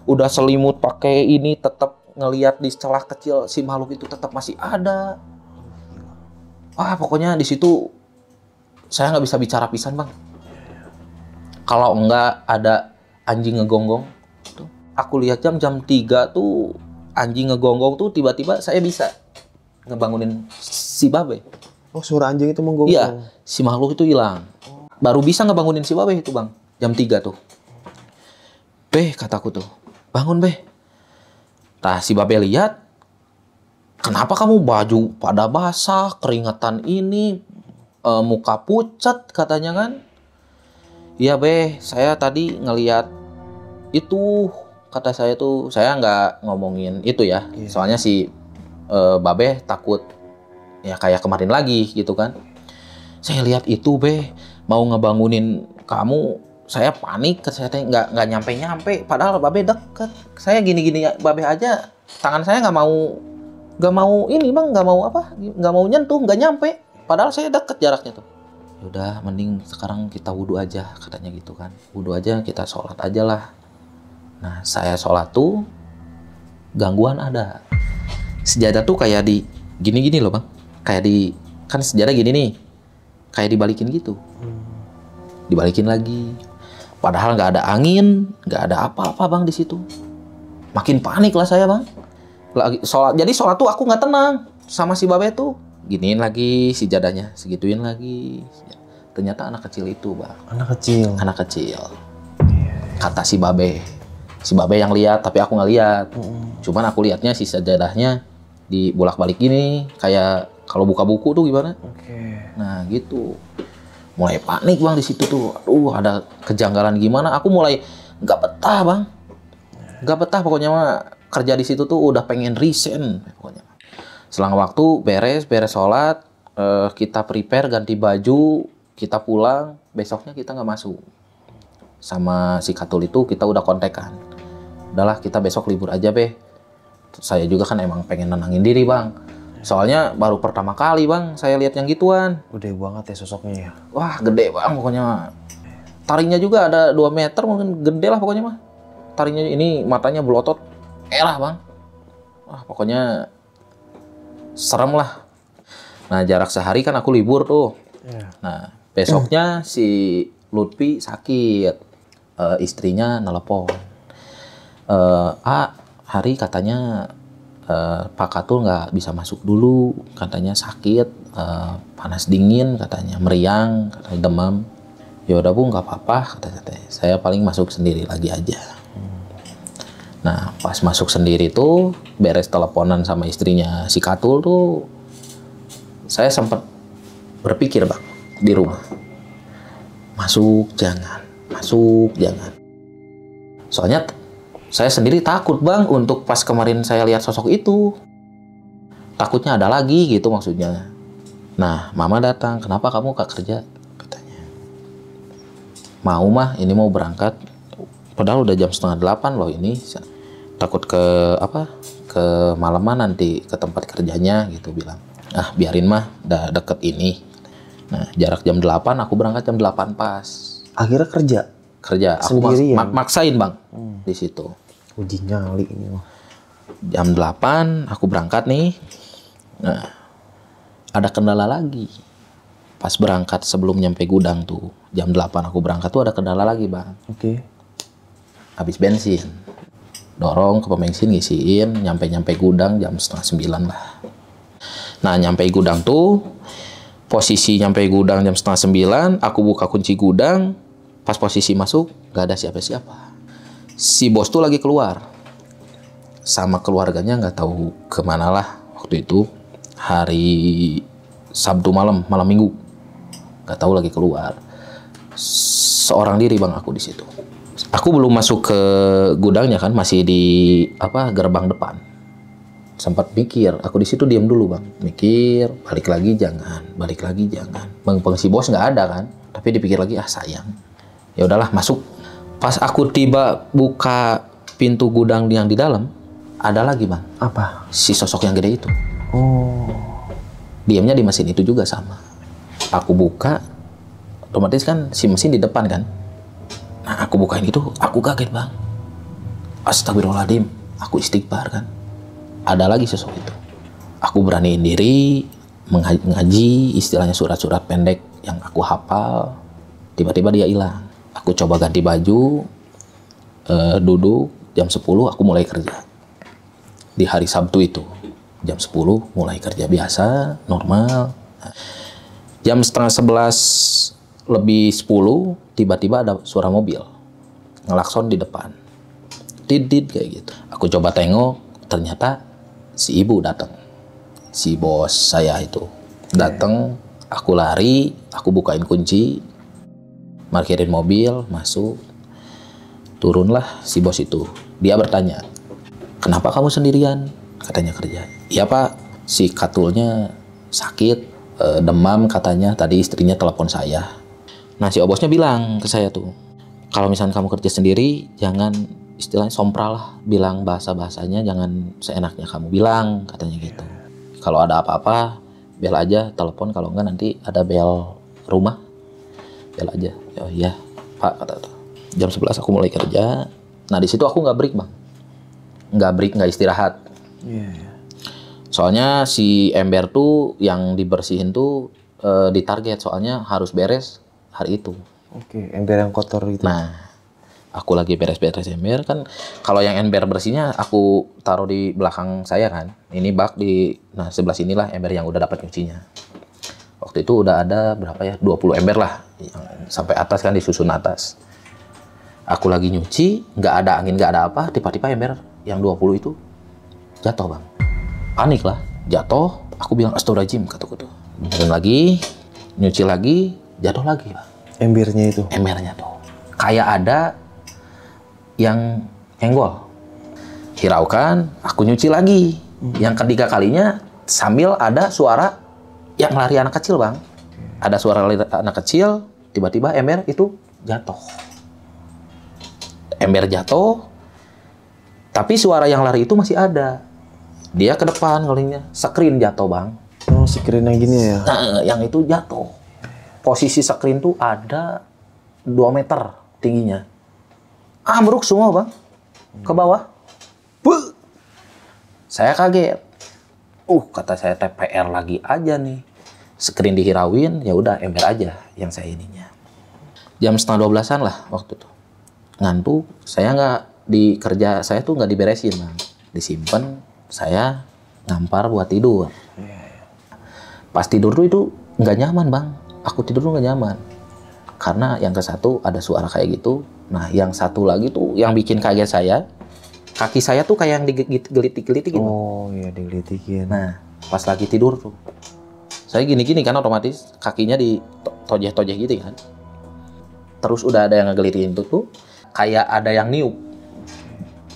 udah selimut pakai ini tetap ngelihat di celah kecil si makhluk itu tetap masih ada wah pokoknya di situ saya nggak bisa bicara pisan bang kalau enggak ada anjing ngegonggong tuh gitu. aku lihat jam jam tiga tuh anjing ngegonggong tuh tiba-tiba saya bisa ngebangunin si babe oh suara anjing itu menggonggong iya si makhluk itu hilang baru bisa ngebangunin si babe itu bang jam tiga tuh Beh, kataku tuh bangun be tah si babe lihat kenapa kamu baju pada basah keringatan ini e, muka pucat katanya kan iya be saya tadi ngeliat itu kata saya tuh saya nggak ngomongin itu ya yeah. soalnya si e, babe takut ya kayak kemarin lagi gitu kan saya lihat itu be mau ngebangunin kamu saya panik saya nggak nggak nyampe nyampe padahal babe deket saya gini gini babe aja tangan saya nggak mau nggak mau ini bang nggak mau apa nggak mau nyentuh nggak nyampe padahal saya deket jaraknya tuh ya udah mending sekarang kita wudhu aja katanya gitu kan wudhu aja kita sholat aja lah nah saya sholat tuh gangguan ada sejadah tuh kayak di gini gini loh bang kayak di kan sejadah gini nih kayak dibalikin gitu hmm. dibalikin lagi Padahal nggak ada angin, nggak ada apa-apa bang di situ. Makin panik lah saya bang. Lagi, sholat, jadi sholat tuh aku nggak tenang sama si babe tuh. Giniin lagi si jadanya, segituin lagi. Ya, ternyata anak kecil itu bang. Anak kecil. Anak kecil. Kata si babe. Si babe yang lihat, tapi aku nggak lihat. Cuman aku lihatnya si sajadahnya di bolak balik gini, kayak kalau buka buku tuh gimana? Oke. Nah gitu mulai panik bang di situ tuh aduh ada kejanggalan gimana aku mulai nggak betah bang nggak betah pokoknya mah kerja di situ tuh udah pengen resign pokoknya selang waktu beres beres sholat eh, kita prepare ganti baju kita pulang besoknya kita nggak masuk sama si Katul itu kita udah kontekan udahlah kita besok libur aja be saya juga kan emang pengen nenangin diri bang Soalnya baru pertama kali bang, saya lihat yang gituan. Gede banget ya sosoknya ya. Wah gede bang pokoknya. Taringnya juga ada 2 meter mungkin gede lah pokoknya mah. Taringnya ini matanya belotot. Eh bang. Wah pokoknya serem lah. Nah jarak sehari kan aku libur tuh. Yeah. Nah besoknya si Lutfi sakit. Uh, istrinya nelpon. Uh, ah hari katanya Eh, Pak Katul nggak bisa masuk dulu katanya sakit eh, panas dingin katanya meriang katanya demam ya udah bu nggak apa-apa katanya saya paling masuk sendiri lagi aja nah pas masuk sendiri tuh beres teleponan sama istrinya si Katul tuh saya sempat berpikir bang di rumah masuk jangan masuk jangan soalnya saya sendiri takut bang untuk pas kemarin saya lihat sosok itu. Takutnya ada lagi gitu maksudnya. Nah, mama datang. Kenapa kamu gak kerja? Katanya. Mau mah, ini mau berangkat. Padahal udah jam setengah delapan loh ini. Takut ke apa? Ke malaman nanti ke tempat kerjanya gitu bilang. Ah, biarin mah, udah deket ini. Nah, jarak jam delapan aku berangkat jam delapan pas. Akhirnya kerja. Kerja. Aku mak maksain, Bang. Hmm. Di situ uji nyali ini jam 8 aku berangkat nih nah, ada kendala lagi pas berangkat sebelum nyampe gudang tuh jam 8 aku berangkat tuh ada kendala lagi bang oke okay. habis bensin dorong ke pom bensin ngisiin nyampe nyampe gudang jam setengah sembilan lah nah nyampe gudang tuh posisi nyampe gudang jam setengah sembilan aku buka kunci gudang pas posisi masuk gak ada siapa-siapa si bos tuh lagi keluar sama keluarganya nggak tahu kemana lah waktu itu hari Sabtu malam malam minggu nggak tahu lagi keluar seorang diri bang aku di situ aku belum masuk ke gudangnya kan masih di apa gerbang depan sempat mikir aku di situ diam dulu bang mikir balik lagi jangan balik lagi jangan bang si bos nggak ada kan tapi dipikir lagi ah sayang ya udahlah masuk Pas aku tiba buka pintu gudang yang di dalam, ada lagi bang. Apa? Si sosok yang gede itu. Oh. Diamnya di mesin itu juga sama. Aku buka, otomatis kan si mesin di depan kan. Nah aku bukain itu, aku kaget bang. Astagfirullahaladzim, aku istighfar kan. Ada lagi sosok itu. Aku beraniin diri, mengaji, mengaji istilahnya surat-surat pendek yang aku hafal. Tiba-tiba dia hilang aku coba ganti baju uh, duduk jam 10 aku mulai kerja di hari Sabtu itu jam 10 mulai kerja biasa normal jam setengah 11 lebih 10 tiba-tiba ada suara mobil ngelakson di depan didit kayak gitu aku coba tengok ternyata si ibu datang si bos saya itu datang aku lari aku bukain kunci markirin mobil masuk turunlah si bos itu dia bertanya kenapa kamu sendirian katanya kerja iya pak si katulnya sakit e, demam katanya tadi istrinya telepon saya nah si obosnya bilang ke saya tuh kalau misalnya kamu kerja sendiri jangan istilahnya sompralah bilang bahasa bahasanya jangan seenaknya kamu bilang katanya gitu kalau ada apa-apa bel aja telepon kalau enggak nanti ada bel rumah bel aja oh iya pak kata tuh jam 11 aku mulai kerja nah di situ aku nggak break bang nggak break nggak istirahat yeah. Iya. soalnya si ember tuh yang dibersihin tuh e, di soalnya harus beres hari itu oke okay, ember yang kotor itu. nah aku lagi beres-beres ember kan kalau yang ember bersihnya aku taruh di belakang saya kan ini bak di nah sebelah sinilah ember yang udah dapat kuncinya waktu itu udah ada berapa ya 20 ember lah sampai atas kan disusun atas aku lagi nyuci nggak ada angin nggak ada apa tiba-tiba ember yang 20 itu jatuh bang panik lah jatuh aku bilang astagfirullahaladzim kataku tuh dan lagi nyuci lagi jatuh lagi bang embernya itu embernya tuh kayak ada yang enggol hiraukan aku nyuci lagi hmm. yang ketiga kalinya sambil ada suara yang lari anak kecil bang ada suara lari anak kecil tiba-tiba ember itu jatuh ember jatuh tapi suara yang lari itu masih ada dia ke depan ngelihnya screen jatuh bang oh screen yang gini ya nah, yang itu jatuh posisi screen tuh ada 2 meter tingginya ambruk semua bang ke bawah Buh. saya kaget uh kata saya TPR lagi aja nih screen dihirauin, ya udah ember aja yang saya ininya jam setengah dua belasan lah waktu itu ngantuk saya nggak dikerja, saya tuh nggak diberesin bang disimpan saya ngampar buat tidur iya, iya. pas tidur tuh itu nggak nyaman bang aku tidur tuh nggak nyaman karena yang ke satu ada suara kayak gitu nah yang satu lagi tuh yang bikin kaget saya kaki saya tuh kayak yang digelitik-gelitik gitu. oh iya digelitikin nah pas lagi tidur tuh saya gini-gini kan otomatis kakinya di tojeh-tojeh gitu kan terus udah ada yang ngegelitin tuh, tuh kayak ada yang niup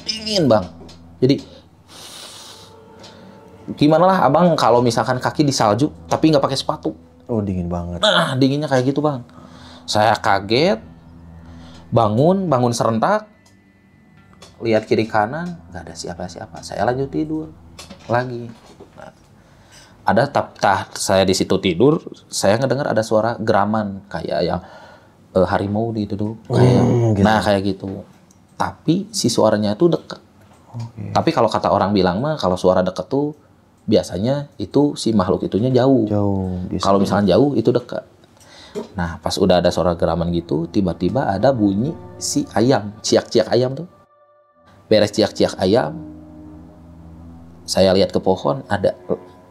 dingin bang jadi gimana lah abang kalau misalkan kaki di salju tapi nggak pakai sepatu oh dingin banget nah dinginnya kayak gitu bang saya kaget bangun bangun serentak lihat kiri kanan nggak ada siapa-siapa saya lanjut tidur lagi ada tap tah saya di situ tidur saya ngedengar ada suara geraman kayak yang uh, harimau gitu tuh kayak hmm, gitu. nah kayak gitu tapi si suaranya itu dekat okay. tapi kalau kata orang bilang mah kalau suara dekat tuh biasanya itu si makhluk itunya jauh jauh kalau misalnya jauh itu dekat nah pas udah ada suara geraman gitu tiba-tiba ada bunyi si ayam ciak-ciak ayam tuh beres ciak-ciak ayam saya lihat ke pohon ada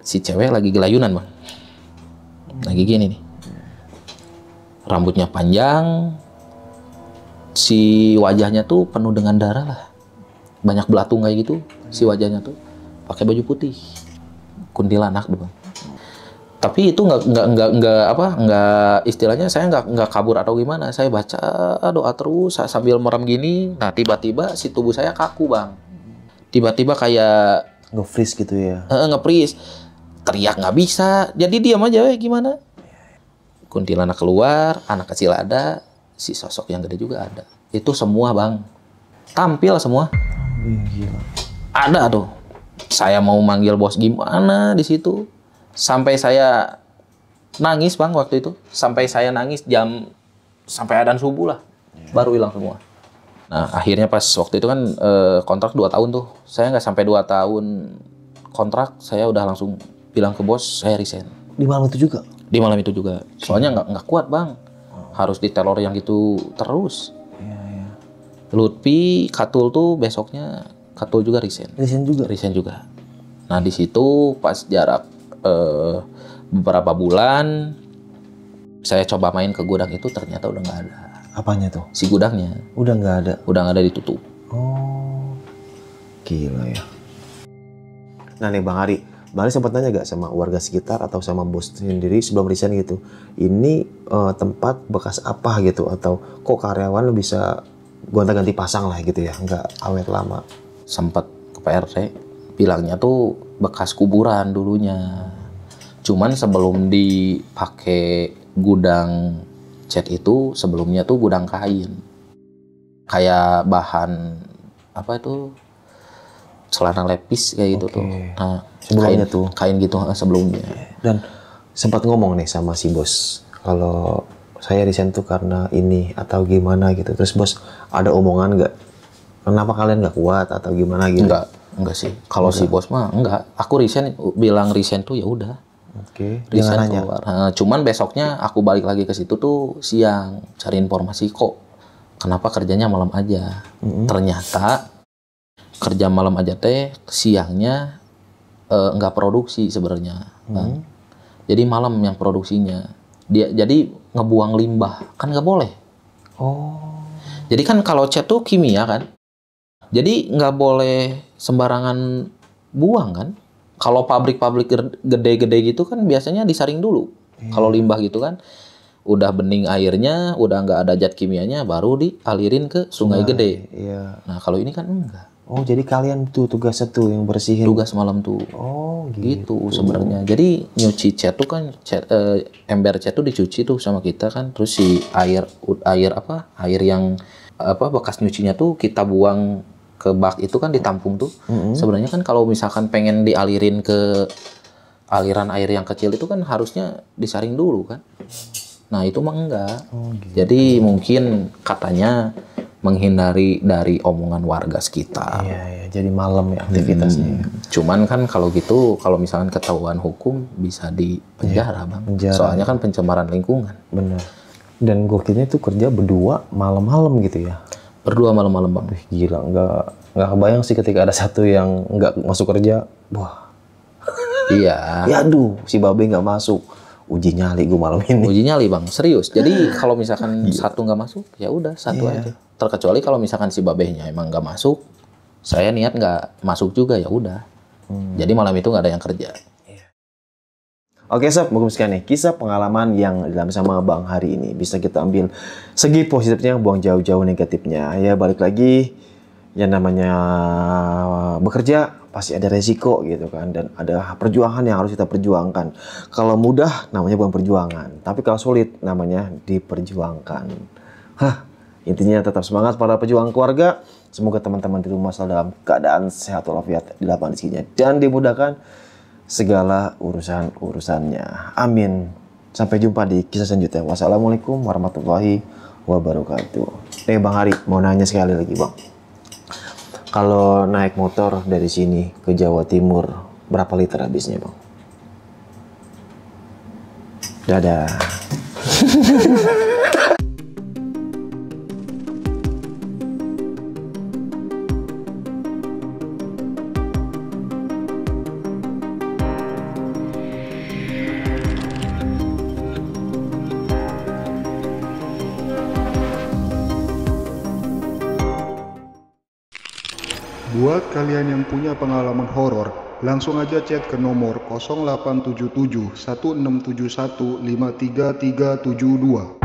si cewek lagi gelayunan bang lagi gini nih rambutnya panjang si wajahnya tuh penuh dengan darah lah banyak belatung kayak gitu si wajahnya tuh pakai baju putih kuntilanak tuh bang tapi itu nggak nggak nggak nggak apa nggak istilahnya saya nggak nggak kabur atau gimana saya baca doa terus sambil merem gini nah tiba-tiba si tubuh saya kaku bang tiba-tiba kayak nge-freeze gitu ya eh, nge-freeze teriak nggak bisa jadi diam aja weh gimana kuntilanak keluar anak kecil ada si sosok yang gede juga ada itu semua bang tampil semua ada tuh saya mau manggil bos gimana di situ sampai saya nangis bang waktu itu sampai saya nangis jam sampai adan subuh lah iya. baru hilang semua nah akhirnya pas waktu itu kan eh, kontrak 2 tahun tuh saya nggak sampai 2 tahun kontrak saya udah langsung bilang ke bos saya resign. Di malam itu juga? Di malam itu juga. Soalnya nggak nggak kuat bang, oh. harus di telor yang gitu terus. Iya, iya. Lutfi, Katul tuh besoknya Katul juga resign. Resign juga. Resign juga. Nah di situ pas jarak eh, beberapa bulan saya coba main ke gudang itu ternyata udah nggak ada. Apanya tuh? Si gudangnya. Udah nggak ada. Udah nggak ada ditutup. Oh, gila ya. Nah nih Bang Ari, Bali sempat nanya gak sama warga sekitar atau sama bos sendiri sebelum resign gitu, ini uh, tempat bekas apa gitu atau kok karyawan lo bisa gonta-ganti pasang lah gitu ya, nggak awet lama. Sempat ke PRT, bilangnya tuh bekas kuburan dulunya. Cuman sebelum dipake gudang cat itu sebelumnya tuh gudang kain. Kayak bahan apa itu celana lepis kayak gitu okay. tuh. Nah, sebelumnya kain, tuh kain gitu ah, sebelumnya. Iya. Dan sempat ngomong nih sama si bos kalau saya tuh karena ini atau gimana gitu. Terus bos ada omongan nggak? Kenapa kalian nggak kuat atau gimana gitu? Enggak, enggak sih. Kalau si bos mah enggak. Aku resign bilang resign tuh ya udah. Oke. Okay. Resign keluar. Cuman besoknya aku balik lagi ke situ tuh siang cari informasi kok. Kenapa kerjanya malam aja? Mm -hmm. Ternyata kerja malam aja teh siangnya eh, nggak uh, produksi sebenarnya kan? jadi malam yang produksinya dia jadi ngebuang limbah kan nggak boleh oh jadi kan kalau cat tuh kimia kan jadi nggak boleh sembarangan buang kan kalau pabrik-pabrik gede-gede gitu kan biasanya disaring dulu hmm. kalau limbah gitu kan udah bening airnya udah nggak ada zat kimianya baru dialirin ke sungai sungai gede iya. nah kalau ini kan enggak Oh, jadi kalian tuh tugas satu yang bersihin. Tugas malam tuh. Oh, gitu. Gitu sebenarnya. Jadi nyuci cat tuh kan cat, eh, ember cat tuh dicuci tuh sama kita kan. Terus si air air apa? Air yang apa bekas nyucinya tuh kita buang ke bak itu kan ditampung tuh. Mm -hmm. Sebenarnya kan kalau misalkan pengen dialirin ke aliran air yang kecil itu kan harusnya disaring dulu kan. Nah, itu mah enggak. Oh, gitu. Jadi mungkin katanya menghindari dari omongan warga sekitar. Iya, iya. jadi malam ya aktivitasnya. Hmm. Ya. Cuman kan kalau gitu, kalau misalkan ketahuan hukum bisa di penjara, iya, Bang. Penjara. Soalnya kan pencemaran lingkungan. Bener. Dan gue gokilnya itu kerja berdua malam-malam gitu ya. Berdua malam-malam, Bang. gila, nggak nggak kebayang sih ketika ada satu yang nggak masuk kerja, wah. iya. ya aduh, si Babe nggak masuk uji nyali gue malam ini. Uji nyali bang, serius. Jadi kalau misalkan iya. satu nggak masuk, ya udah satu yeah. aja terkecuali kalau misalkan si babehnya emang nggak masuk saya niat nggak masuk juga ya udah hmm. jadi malam itu nggak ada yang kerja iya. Oke sob, mungkin sekian nih kisah pengalaman yang dalam sama Bang hari ini bisa kita ambil segi positifnya, buang jauh-jauh negatifnya. Ya balik lagi yang namanya bekerja pasti ada resiko gitu kan dan ada perjuangan yang harus kita perjuangkan. Kalau mudah namanya bukan perjuangan, tapi kalau sulit namanya diperjuangkan. Hah, Intinya tetap semangat para pejuang keluarga. Semoga teman-teman di rumah selalu dalam keadaan sehat walafiat, di di rezekinya dan dimudahkan segala urusan-urusannya. Amin. Sampai jumpa di kisah selanjutnya. Wassalamualaikum warahmatullahi wabarakatuh. Eh Bang Hari, mau nanya sekali lagi Bang. Kalau naik motor dari sini ke Jawa Timur, berapa liter habisnya Bang? Dadah. kalian yang punya pengalaman horor, langsung aja chat ke nomor 0877 1671 53372.